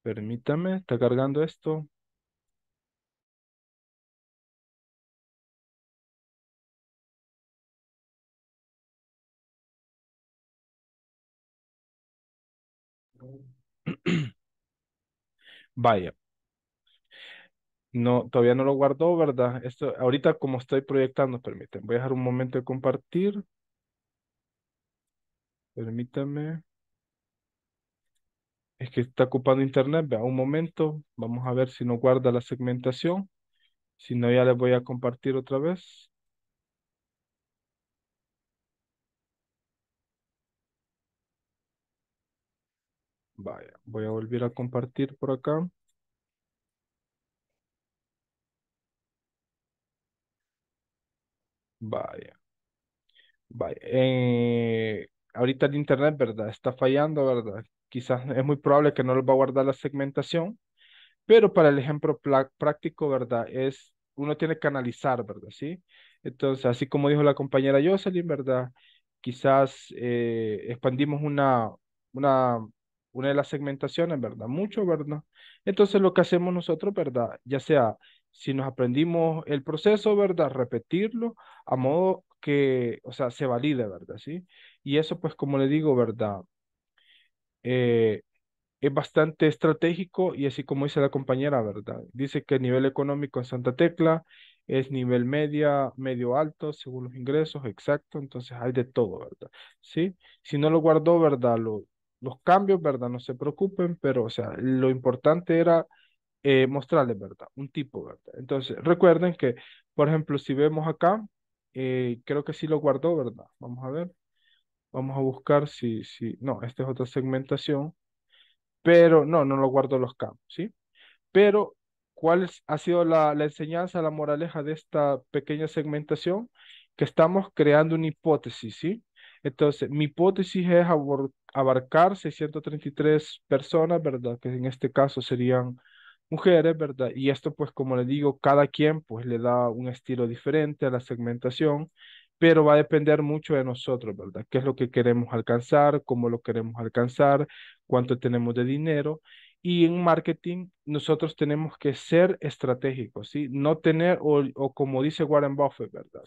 Permítame, está cargando esto. Vaya, no, todavía no lo guardó, ¿verdad? Esto, ahorita como estoy proyectando, permítanme, voy a dejar un momento de compartir. Permítame. Es que está ocupando internet, vea, un momento, vamos a ver si no guarda la segmentación. Si no, ya les voy a compartir otra vez. Vaya, voy a volver a compartir por acá. Vaya. Vaya. Eh, ahorita el internet, ¿verdad? Está fallando, ¿verdad? Quizás es muy probable que no lo va a guardar la segmentación, pero para el ejemplo práctico, ¿verdad? Es, uno tiene que analizar, ¿verdad? ¿Sí? Entonces, así como dijo la compañera Jocelyn, ¿verdad? Quizás eh, expandimos una, una una de las segmentaciones, ¿verdad? Mucho, ¿verdad? Entonces lo que hacemos nosotros, ¿verdad? Ya sea si nos aprendimos el proceso, ¿verdad? Repetirlo a modo que, o sea, se valide, ¿verdad? ¿Sí? Y eso, pues, como le digo, ¿verdad? Eh, es bastante estratégico y así como dice la compañera, ¿verdad? Dice que el nivel económico en Santa Tecla es nivel media, medio alto, según los ingresos, exacto, entonces hay de todo, ¿verdad? ¿Sí? Si no lo guardó, ¿verdad? Lo, los cambios, ¿verdad? No se preocupen, pero, o sea, lo importante era eh, mostrarles, ¿verdad? Un tipo, ¿verdad? Entonces, recuerden que, por ejemplo, si vemos acá, eh, creo que sí lo guardó, ¿verdad? Vamos a ver. Vamos a buscar si, si, no, esta es otra segmentación, pero no, no lo guardo los campos, ¿sí? Pero, ¿cuál ha sido la, la enseñanza, la moraleja de esta pequeña segmentación? Que estamos creando una hipótesis, ¿sí? Entonces, mi hipótesis es abarcar 633 personas, ¿verdad? Que en este caso serían mujeres, ¿verdad? Y esto, pues, como le digo, cada quien, pues, le da un estilo diferente a la segmentación, pero va a depender mucho de nosotros, ¿verdad? ¿Qué es lo que queremos alcanzar? ¿Cómo lo queremos alcanzar? ¿Cuánto tenemos de dinero? Y en marketing, nosotros tenemos que ser estratégicos, ¿sí? No tener, o, o como dice Warren Buffett, ¿verdad?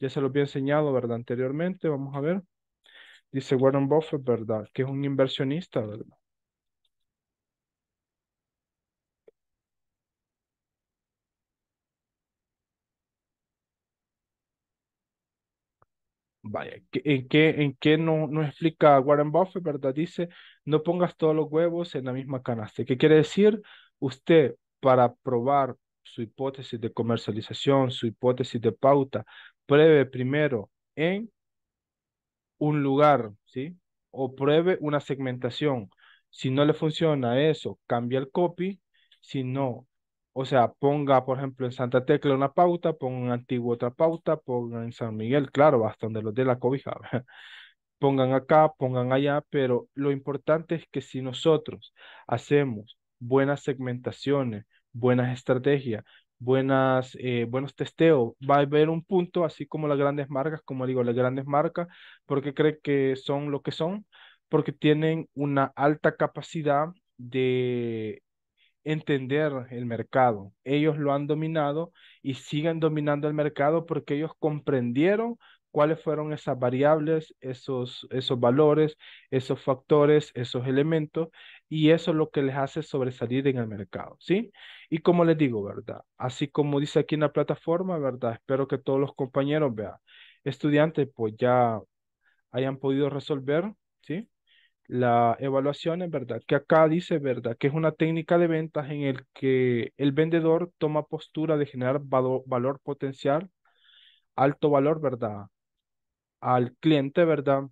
Ya se lo había enseñado, ¿verdad? Anteriormente, vamos a ver. Dice Warren Buffett, ¿verdad? Que es un inversionista, ¿verdad? Vaya, ¿en qué, en qué no, no, explica Warren Buffett, verdad? Dice, no pongas todos los huevos en la misma canasta. ¿Qué quiere decir? Usted, para probar su hipótesis de comercialización, su hipótesis de pauta, pruebe primero en un lugar, ¿sí? O pruebe una segmentación. Si no le funciona eso, cambia el copy. Si no, o sea, ponga, por ejemplo, en Santa Tecla una pauta, ponga en Antigua otra pauta, ponga en San Miguel, claro, hasta donde los de la cobija. Pongan acá, pongan allá, pero lo importante es que si nosotros hacemos buenas segmentaciones, buenas estrategias, buenas, eh, buenos testeos. Va a haber un punto, así como las grandes marcas, como digo, las grandes marcas, porque cree que son lo que son, porque tienen una alta capacidad de entender el mercado. Ellos lo han dominado y siguen dominando el mercado porque ellos comprendieron cuáles fueron esas variables, esos, esos valores, esos factores, esos elementos y eso es lo que les hace sobresalir en el mercado, ¿sí? Y como les digo, ¿verdad? Así como dice aquí en la plataforma, ¿verdad? Espero que todos los compañeros, vea, estudiantes, pues ya hayan podido resolver, ¿sí? La evaluación, verdad, que acá dice, ¿verdad? Que es una técnica de ventas en el que el vendedor toma postura de generar valor potencial, alto valor, ¿verdad? Al cliente, ¿verdad?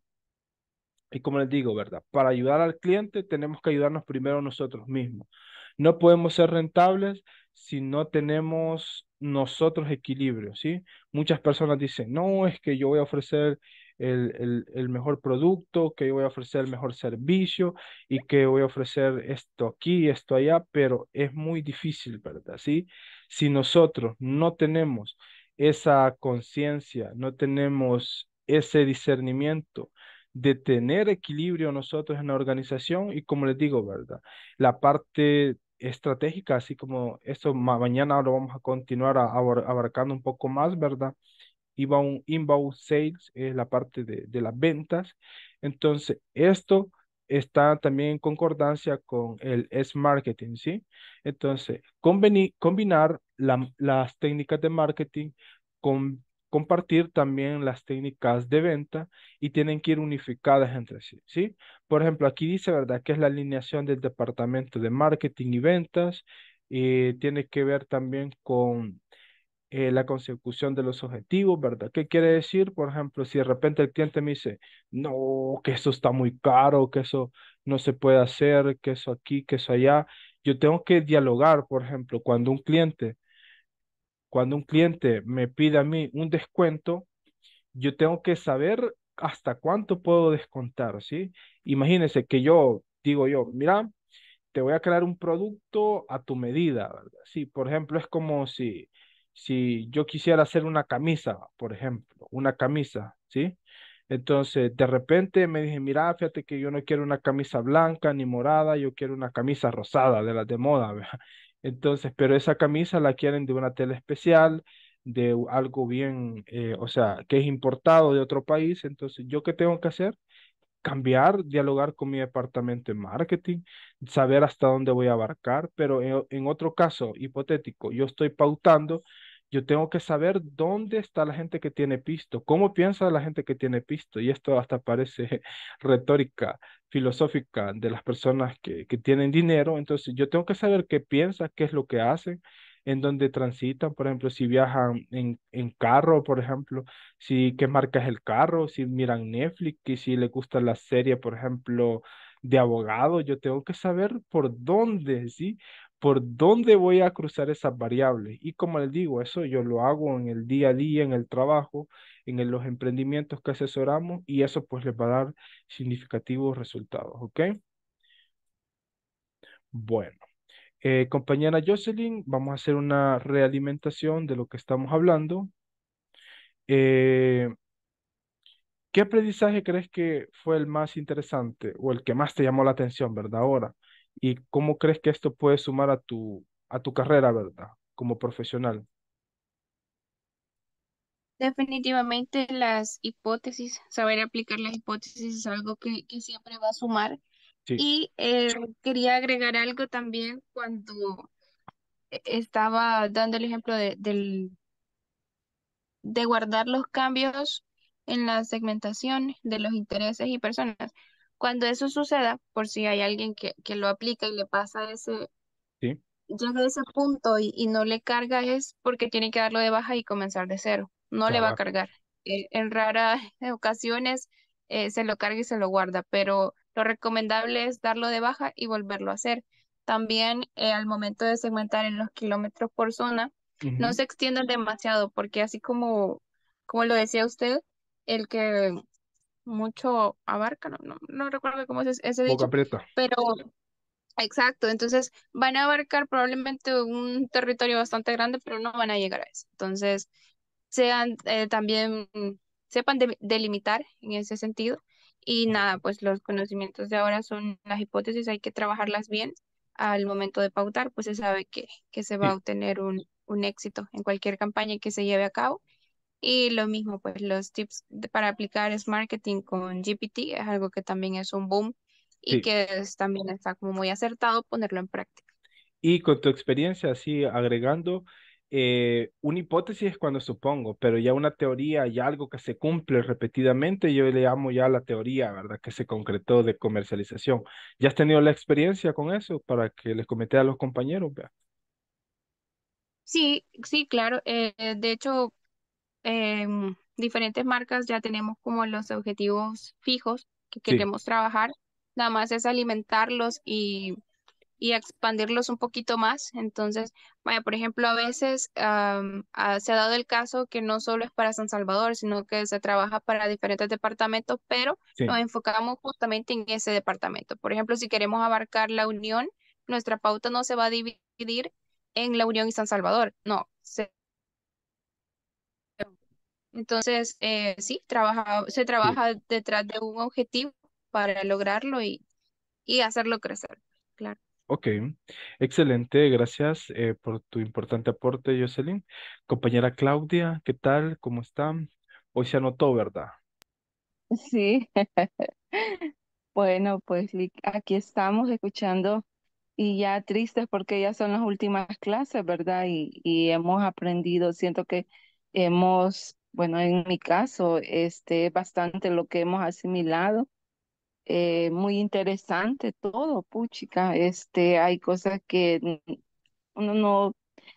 Y como les digo, ¿verdad? Para ayudar al cliente tenemos que ayudarnos primero nosotros mismos. No podemos ser rentables si no tenemos nosotros equilibrio, ¿sí? Muchas personas dicen, no, es que yo voy a ofrecer el, el, el, mejor producto, que yo voy a ofrecer el mejor servicio y que voy a ofrecer esto aquí, esto allá, pero es muy difícil, ¿verdad? ¿Sí? Si nosotros no tenemos esa conciencia, no tenemos ese discernimiento, de tener equilibrio nosotros en la organización y como les digo, ¿verdad? La parte estratégica, así como esto mañana lo vamos a continuar abarcando un poco más, ¿verdad? un inbound sales es la parte de, las ventas. Entonces, esto está también en concordancia con el es marketing ¿sí? Entonces, combinar las técnicas de marketing con compartir también las técnicas de venta y tienen que ir unificadas entre sí, ¿sí? Por ejemplo, aquí dice, ¿verdad?, que es la alineación del departamento de marketing y ventas y eh, tiene que ver también con eh, la consecución de los objetivos, ¿verdad? ¿Qué quiere decir? Por ejemplo, si de repente el cliente me dice, no, que eso está muy caro, que eso no se puede hacer, que eso aquí, que eso allá, yo tengo que dialogar, por ejemplo, cuando un cliente cuando un cliente me pide a mí un descuento, yo tengo que saber hasta cuánto puedo descontar, ¿sí? Imagínense que yo digo yo, mira, te voy a crear un producto a tu medida, ¿verdad? Sí, por ejemplo, es como si, si yo quisiera hacer una camisa, por ejemplo, una camisa, ¿sí? Entonces, de repente me dije, mira, fíjate que yo no quiero una camisa blanca ni morada, yo quiero una camisa rosada de las de moda, ¿verdad? Entonces, pero esa camisa la quieren de una tela especial, de algo bien, eh, o sea, que es importado de otro país. Entonces, ¿yo qué tengo que hacer? Cambiar, dialogar con mi departamento de marketing, saber hasta dónde voy a abarcar, pero en otro caso hipotético, yo estoy pautando, yo tengo que saber dónde está la gente que tiene pisto, cómo piensa la gente que tiene pisto, y esto hasta parece retórica, filosófica de las personas que, tienen dinero, entonces yo tengo que saber qué piensan, qué es lo que hacen, en dónde transitan, por ejemplo, si viajan en, en, carro, por ejemplo, si qué marca es el carro, si miran Netflix y si les gusta la serie, por ejemplo, de abogado, yo tengo que saber por dónde, ¿sí? Por dónde voy a cruzar esas variables. Y como les digo, eso yo lo hago en el día a día, en el trabajo, en los emprendimientos que asesoramos y eso pues les va a dar significativos resultados, ¿ok? Bueno, eh, compañera Jocelyn, vamos a hacer una realimentación de lo que estamos hablando. Eh, ¿Qué aprendizaje crees que fue el más interesante o el que más te llamó la atención, verdad? Ahora, ¿y cómo crees que esto puede sumar a tu, a tu carrera, verdad? Como profesional. Definitivamente las hipótesis, saber aplicar las hipótesis es algo que, siempre va a sumar. Y eh, quería agregar algo también cuando eh, estaba dando el ejemplo de, del, de guardar los cambios en la segmentación de los intereses y personas. Cuando eso suceda, por si hay alguien que, que lo aplica y le pasa ese, ese punto y, y, no le carga, es porque tiene que darlo de baja y comenzar de cero no le va a cargar. Eh, en raras ocasiones eh, se lo carga y se lo guarda, pero lo recomendable es darlo de baja y volverlo a hacer. También eh, al momento de segmentar en los kilómetros por zona, no se extiendan demasiado, porque así como, como lo decía usted, el que mucho abarca, no, no, no recuerdo cómo es ese dicho, pero exacto, entonces van a abarcar probablemente un territorio bastante grande, pero no van a llegar a eso. Entonces, sean eh, también, mm, sepan delimitar en ese sentido. Y nada, pues los conocimientos de ahora son las hipótesis, hay que trabajarlas bien al momento de pautar, pues se sabe que, que se va a obtener un, un éxito en cualquier campaña que se lleve a cabo. Y lo mismo, pues los tips para aplicar es marketing con GPT, es algo que también es un boom y que también está como muy acertado ponerlo en práctica. Y con tu experiencia, así agregando, eh, una hipótesis es cuando supongo, pero ya una teoría, y algo que se cumple repetidamente, yo le llamo ya la teoría, ¿verdad? Que se concretó de comercialización. ¿Ya has tenido la experiencia con eso para que les comente a los compañeros? Sí, sí, claro. Eh, eh, de hecho, eh, diferentes marcas ya tenemos como los objetivos fijos que queremos trabajar. Nada más es alimentarlos y y expandirlos un poquito más. Entonces, vaya, por ejemplo, a veces ah, se ha dado el caso que no solo es para San Salvador, sino que se trabaja para diferentes departamentos, pero nos enfocamos justamente en ese departamento. Por ejemplo, si queremos abarcar la Unión, nuestra pauta no se va a dividir en la Unión y San Salvador, no. Entonces, eh, sí, trabaja, se trabaja detrás de un objetivo para lograrlo y, y hacerlo crecer, claro. Ok, excelente, gracias eh, por tu importante aporte, Jocelyn. Compañera Claudia, ¿qué tal? ¿Cómo están? Hoy se anotó, ¿verdad? Sí. bueno, pues aquí estamos escuchando y ya tristes porque ya son las últimas clases, ¿verdad? Y, y hemos aprendido, siento que hemos, bueno, en mi caso, este, bastante lo que hemos asimilado eh, muy interesante todo, puchica. Este, hay cosas que uno no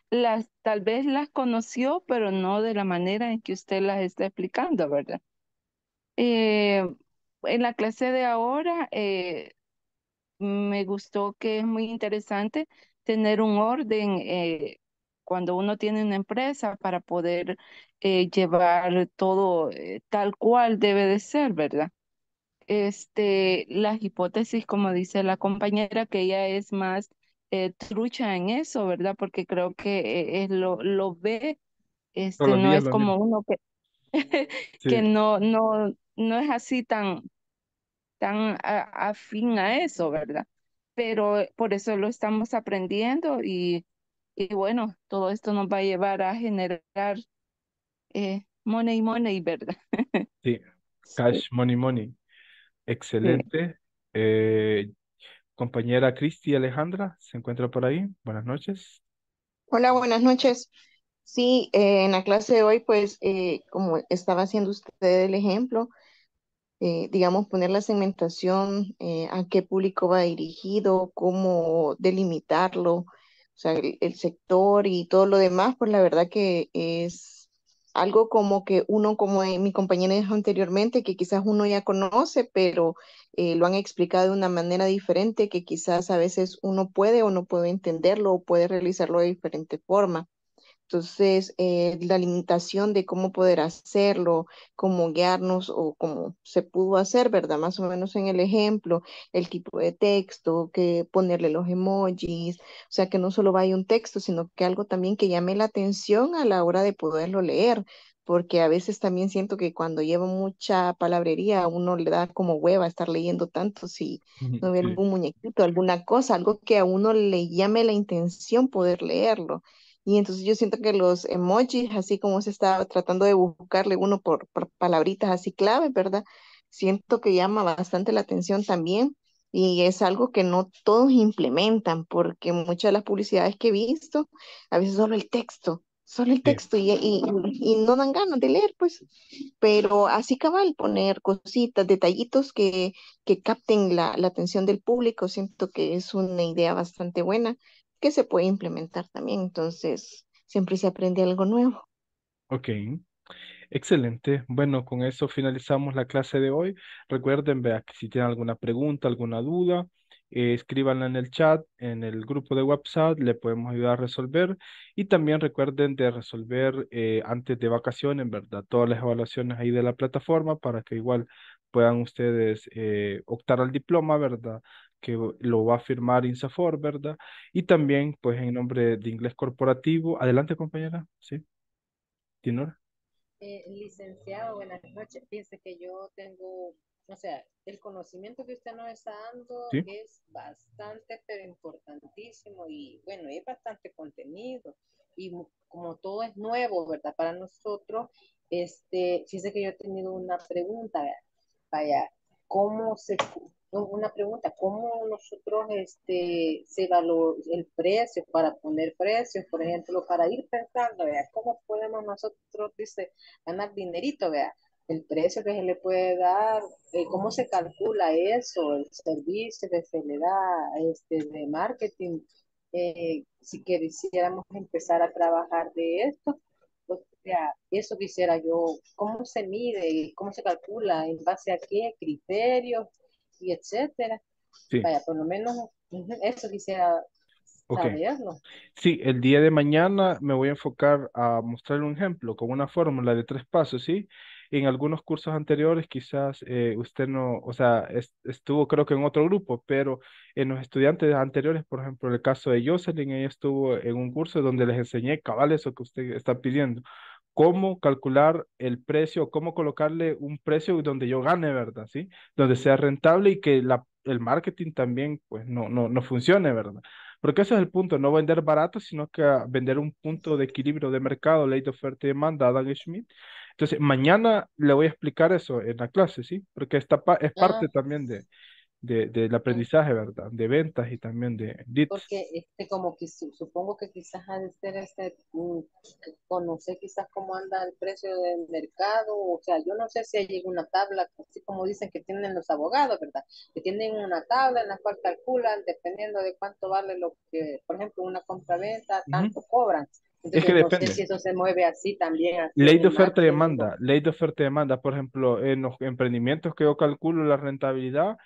las tal vez las conoció, pero no de la manera en que usted las está explicando, ¿verdad? Eh, en la clase de ahora eh, me gustó que es muy interesante tener un orden cuando uno tiene una empresa para poder llevar todo tal cual debe de ser, ¿verdad? este, las hipótesis, como dice la compañera, que ella es más eh, trucha en eso, ¿verdad? Porque creo que eh, es lo, lo ve, este, no es como uno que, no, no, no es así tan, tan afín a eso, ¿verdad? Pero eh, por eso lo estamos aprendiendo y, bueno, todo esto nos va a llevar a generar money, money, ¿verdad? Sí, cash, money, money. Excelente. Eh, compañera Cristi Alejandra, ¿se encuentra por ahí? Buenas noches. Hola, buenas noches. Sí, eh, en la clase de hoy, pues, eh, como estaba haciendo usted el ejemplo, digamos, poner la segmentación, a qué público va dirigido, cómo delimitarlo, o sea, el sector y todo lo demás, pues la verdad que es algo como que uno, como mi compañera dijo anteriormente, que quizás uno ya conoce, pero eh, lo han explicado de una manera diferente, que quizás a veces uno puede o no puede entenderlo o puede realizarlo de diferente forma. Entonces, eh, la limitación de cómo poder hacerlo, cómo guiarnos o cómo se pudo hacer, ¿verdad? Más o menos en el ejemplo, el tipo de texto, que ponerle los emojis, o sea, que no solo vaya un texto, sino que algo también que llame la atención a la hora de poderlo leer, porque a veces también siento que cuando llevo mucha palabrería, a uno le da como hueva estar leyendo tanto si no ve algún muñequito, alguna cosa, algo que a uno le llame la intención poder leerlo. Y entonces yo siento que los emojis, así como se está tratando de buscarle uno por, palabritas así clave, ¿verdad? Siento que llama bastante la atención también y es algo que no todos implementan porque muchas de las publicidades que he visto, a veces solo el texto, solo el texto y, y, y, no dan ganas de leer, pues. Pero así cabal, poner cositas, detallitos que, que capten la, la, atención del público, siento que es una idea bastante buena que se puede implementar también. Entonces, siempre se aprende algo nuevo. Ok. Excelente. Bueno, con eso finalizamos la clase de hoy. Recuerden, vea, que si tienen alguna pregunta, alguna duda, eh, escríbanla en el chat, en el grupo de WhatsApp, le podemos ayudar a resolver. Y también recuerden de resolver eh, antes de vacaciones, ¿verdad? Todas las evaluaciones ahí de la plataforma para que igual puedan ustedes eh, optar al diploma, ¿verdad? que lo va a firmar Insafor, ¿verdad? Y también, pues, en nombre de Inglés Corporativo. Adelante, compañera, ¿sí? Dinora. Eh, licenciado, buenas noches. Piense que yo tengo, o sea, el conocimiento que usted nos está dando es bastante, pero importantísimo y bueno, es bastante contenido y como todo es nuevo, ¿verdad? Para nosotros, este, fíjese que yo he tenido una pregunta, vaya, ¿cómo se, una pregunta, ¿cómo nosotros este, se valora el precio para poner precios, por ejemplo, para ir pensando, cómo podemos nosotros, dice, ganar dinerito, vea, el precio que se le puede dar, eh, cómo se calcula eso, el servicio que se le da este, de marketing, eh, si quisiéramos empezar a trabajar de esto, o pues, sea, eso quisiera yo, cómo se mide, cómo se calcula, en base a qué criterios, etcétera. por lo menos eso quisiera saberlo. Sí, el día de mañana me voy a enfocar a mostrar un ejemplo con una fórmula de tres pasos, ¿sí? En algunos cursos anteriores quizás eh, usted no, o sea, estuvo creo que en otro grupo, pero en los estudiantes anteriores, por ejemplo, el caso de Jocelyn, ella estuvo en un curso donde les enseñé cabal eso que usted está pidiendo cómo calcular el precio, cómo colocarle un precio donde yo gane, ¿verdad? ¿Sí? Donde sea rentable y que la, el marketing también, pues, no, no, funcione, ¿verdad? Porque ese es el punto, no vender barato, sino que vender un punto de equilibrio de mercado, ley de oferta y demanda, Adam Schmidt. Entonces, mañana le voy a explicar eso en la clase, ¿sí? Porque esta es parte también de, de, del aprendizaje, ¿verdad? De ventas y también de Porque este, como que supongo que quizás ha de ser este, mm, conocer quizás cómo anda el precio del mercado, o sea, yo no sé si hay una tabla, así como dicen que tienen los abogados, ¿verdad? Que tienen una tabla en la cual calculan dependiendo de cuánto vale lo que, por ejemplo, una compra-venta, tanto cobran. es que no Sé si eso se mueve así también. ley de oferta y demanda. Ley de oferta y demanda. Por ejemplo, en los emprendimientos que yo calculo la rentabilidad,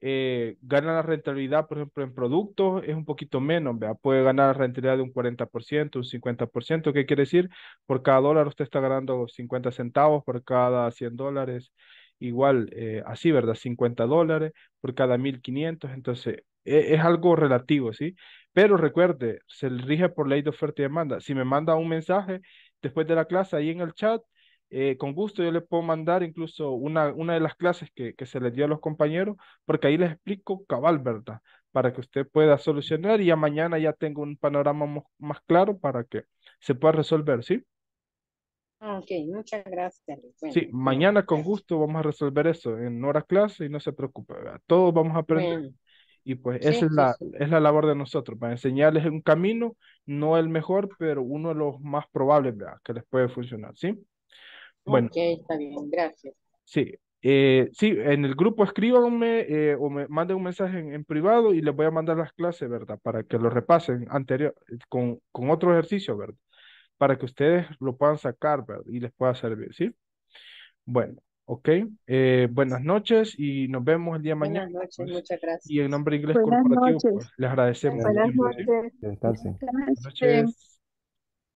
eh, gana la rentabilidad, por ejemplo, en productos es un poquito menos, puede ganar la rentabilidad de un 40%, un 50%, ¿qué quiere decir? Por cada dólar usted está ganando 50 centavos, por cada 100 dólares, igual, eh, así, ¿verdad? 50 dólares, por cada 1500, entonces e-, es, algo relativo, ¿sí? Pero recuerde, se rige por ley de oferta y demanda. Si me manda un mensaje después de la clase ahí en el chat, eh, con gusto yo le puedo mandar incluso una, una de las clases que, se les dio a los compañeros, porque ahí les explico cabal, ¿verdad? Para que usted pueda solucionar y ya mañana ya tengo un panorama más claro para que se pueda resolver, ¿sí? Ah, ok, muchas gracias. sí, mañana con gusto vamos a resolver eso en hora clase y no se preocupe, ¿verdad? todos vamos a aprender. y pues esa es, la, es la labor de nosotros, para enseñarles un camino, no el mejor, pero uno de los más probables ¿verdad? que les puede funcionar, ¿sí? Bueno. Ok, está bien, gracias. Sí, eh, sí, en el grupo escríbanme eh, o me manden un mensaje en, privado y les voy a mandar las clases, ¿verdad? Para que lo repasen anterior, con, otro ejercicio, ¿verdad? Para que ustedes lo puedan sacar, ¿verdad? Y les pueda servir, ¿sí? Bueno, ok. Eh, buenas noches y nos vemos el día mañana. Buenas noches, pues. muchas gracias. Y en nombre Inglés Corporativo, pues, les agradecemos. Buenas noches. Buenas noches.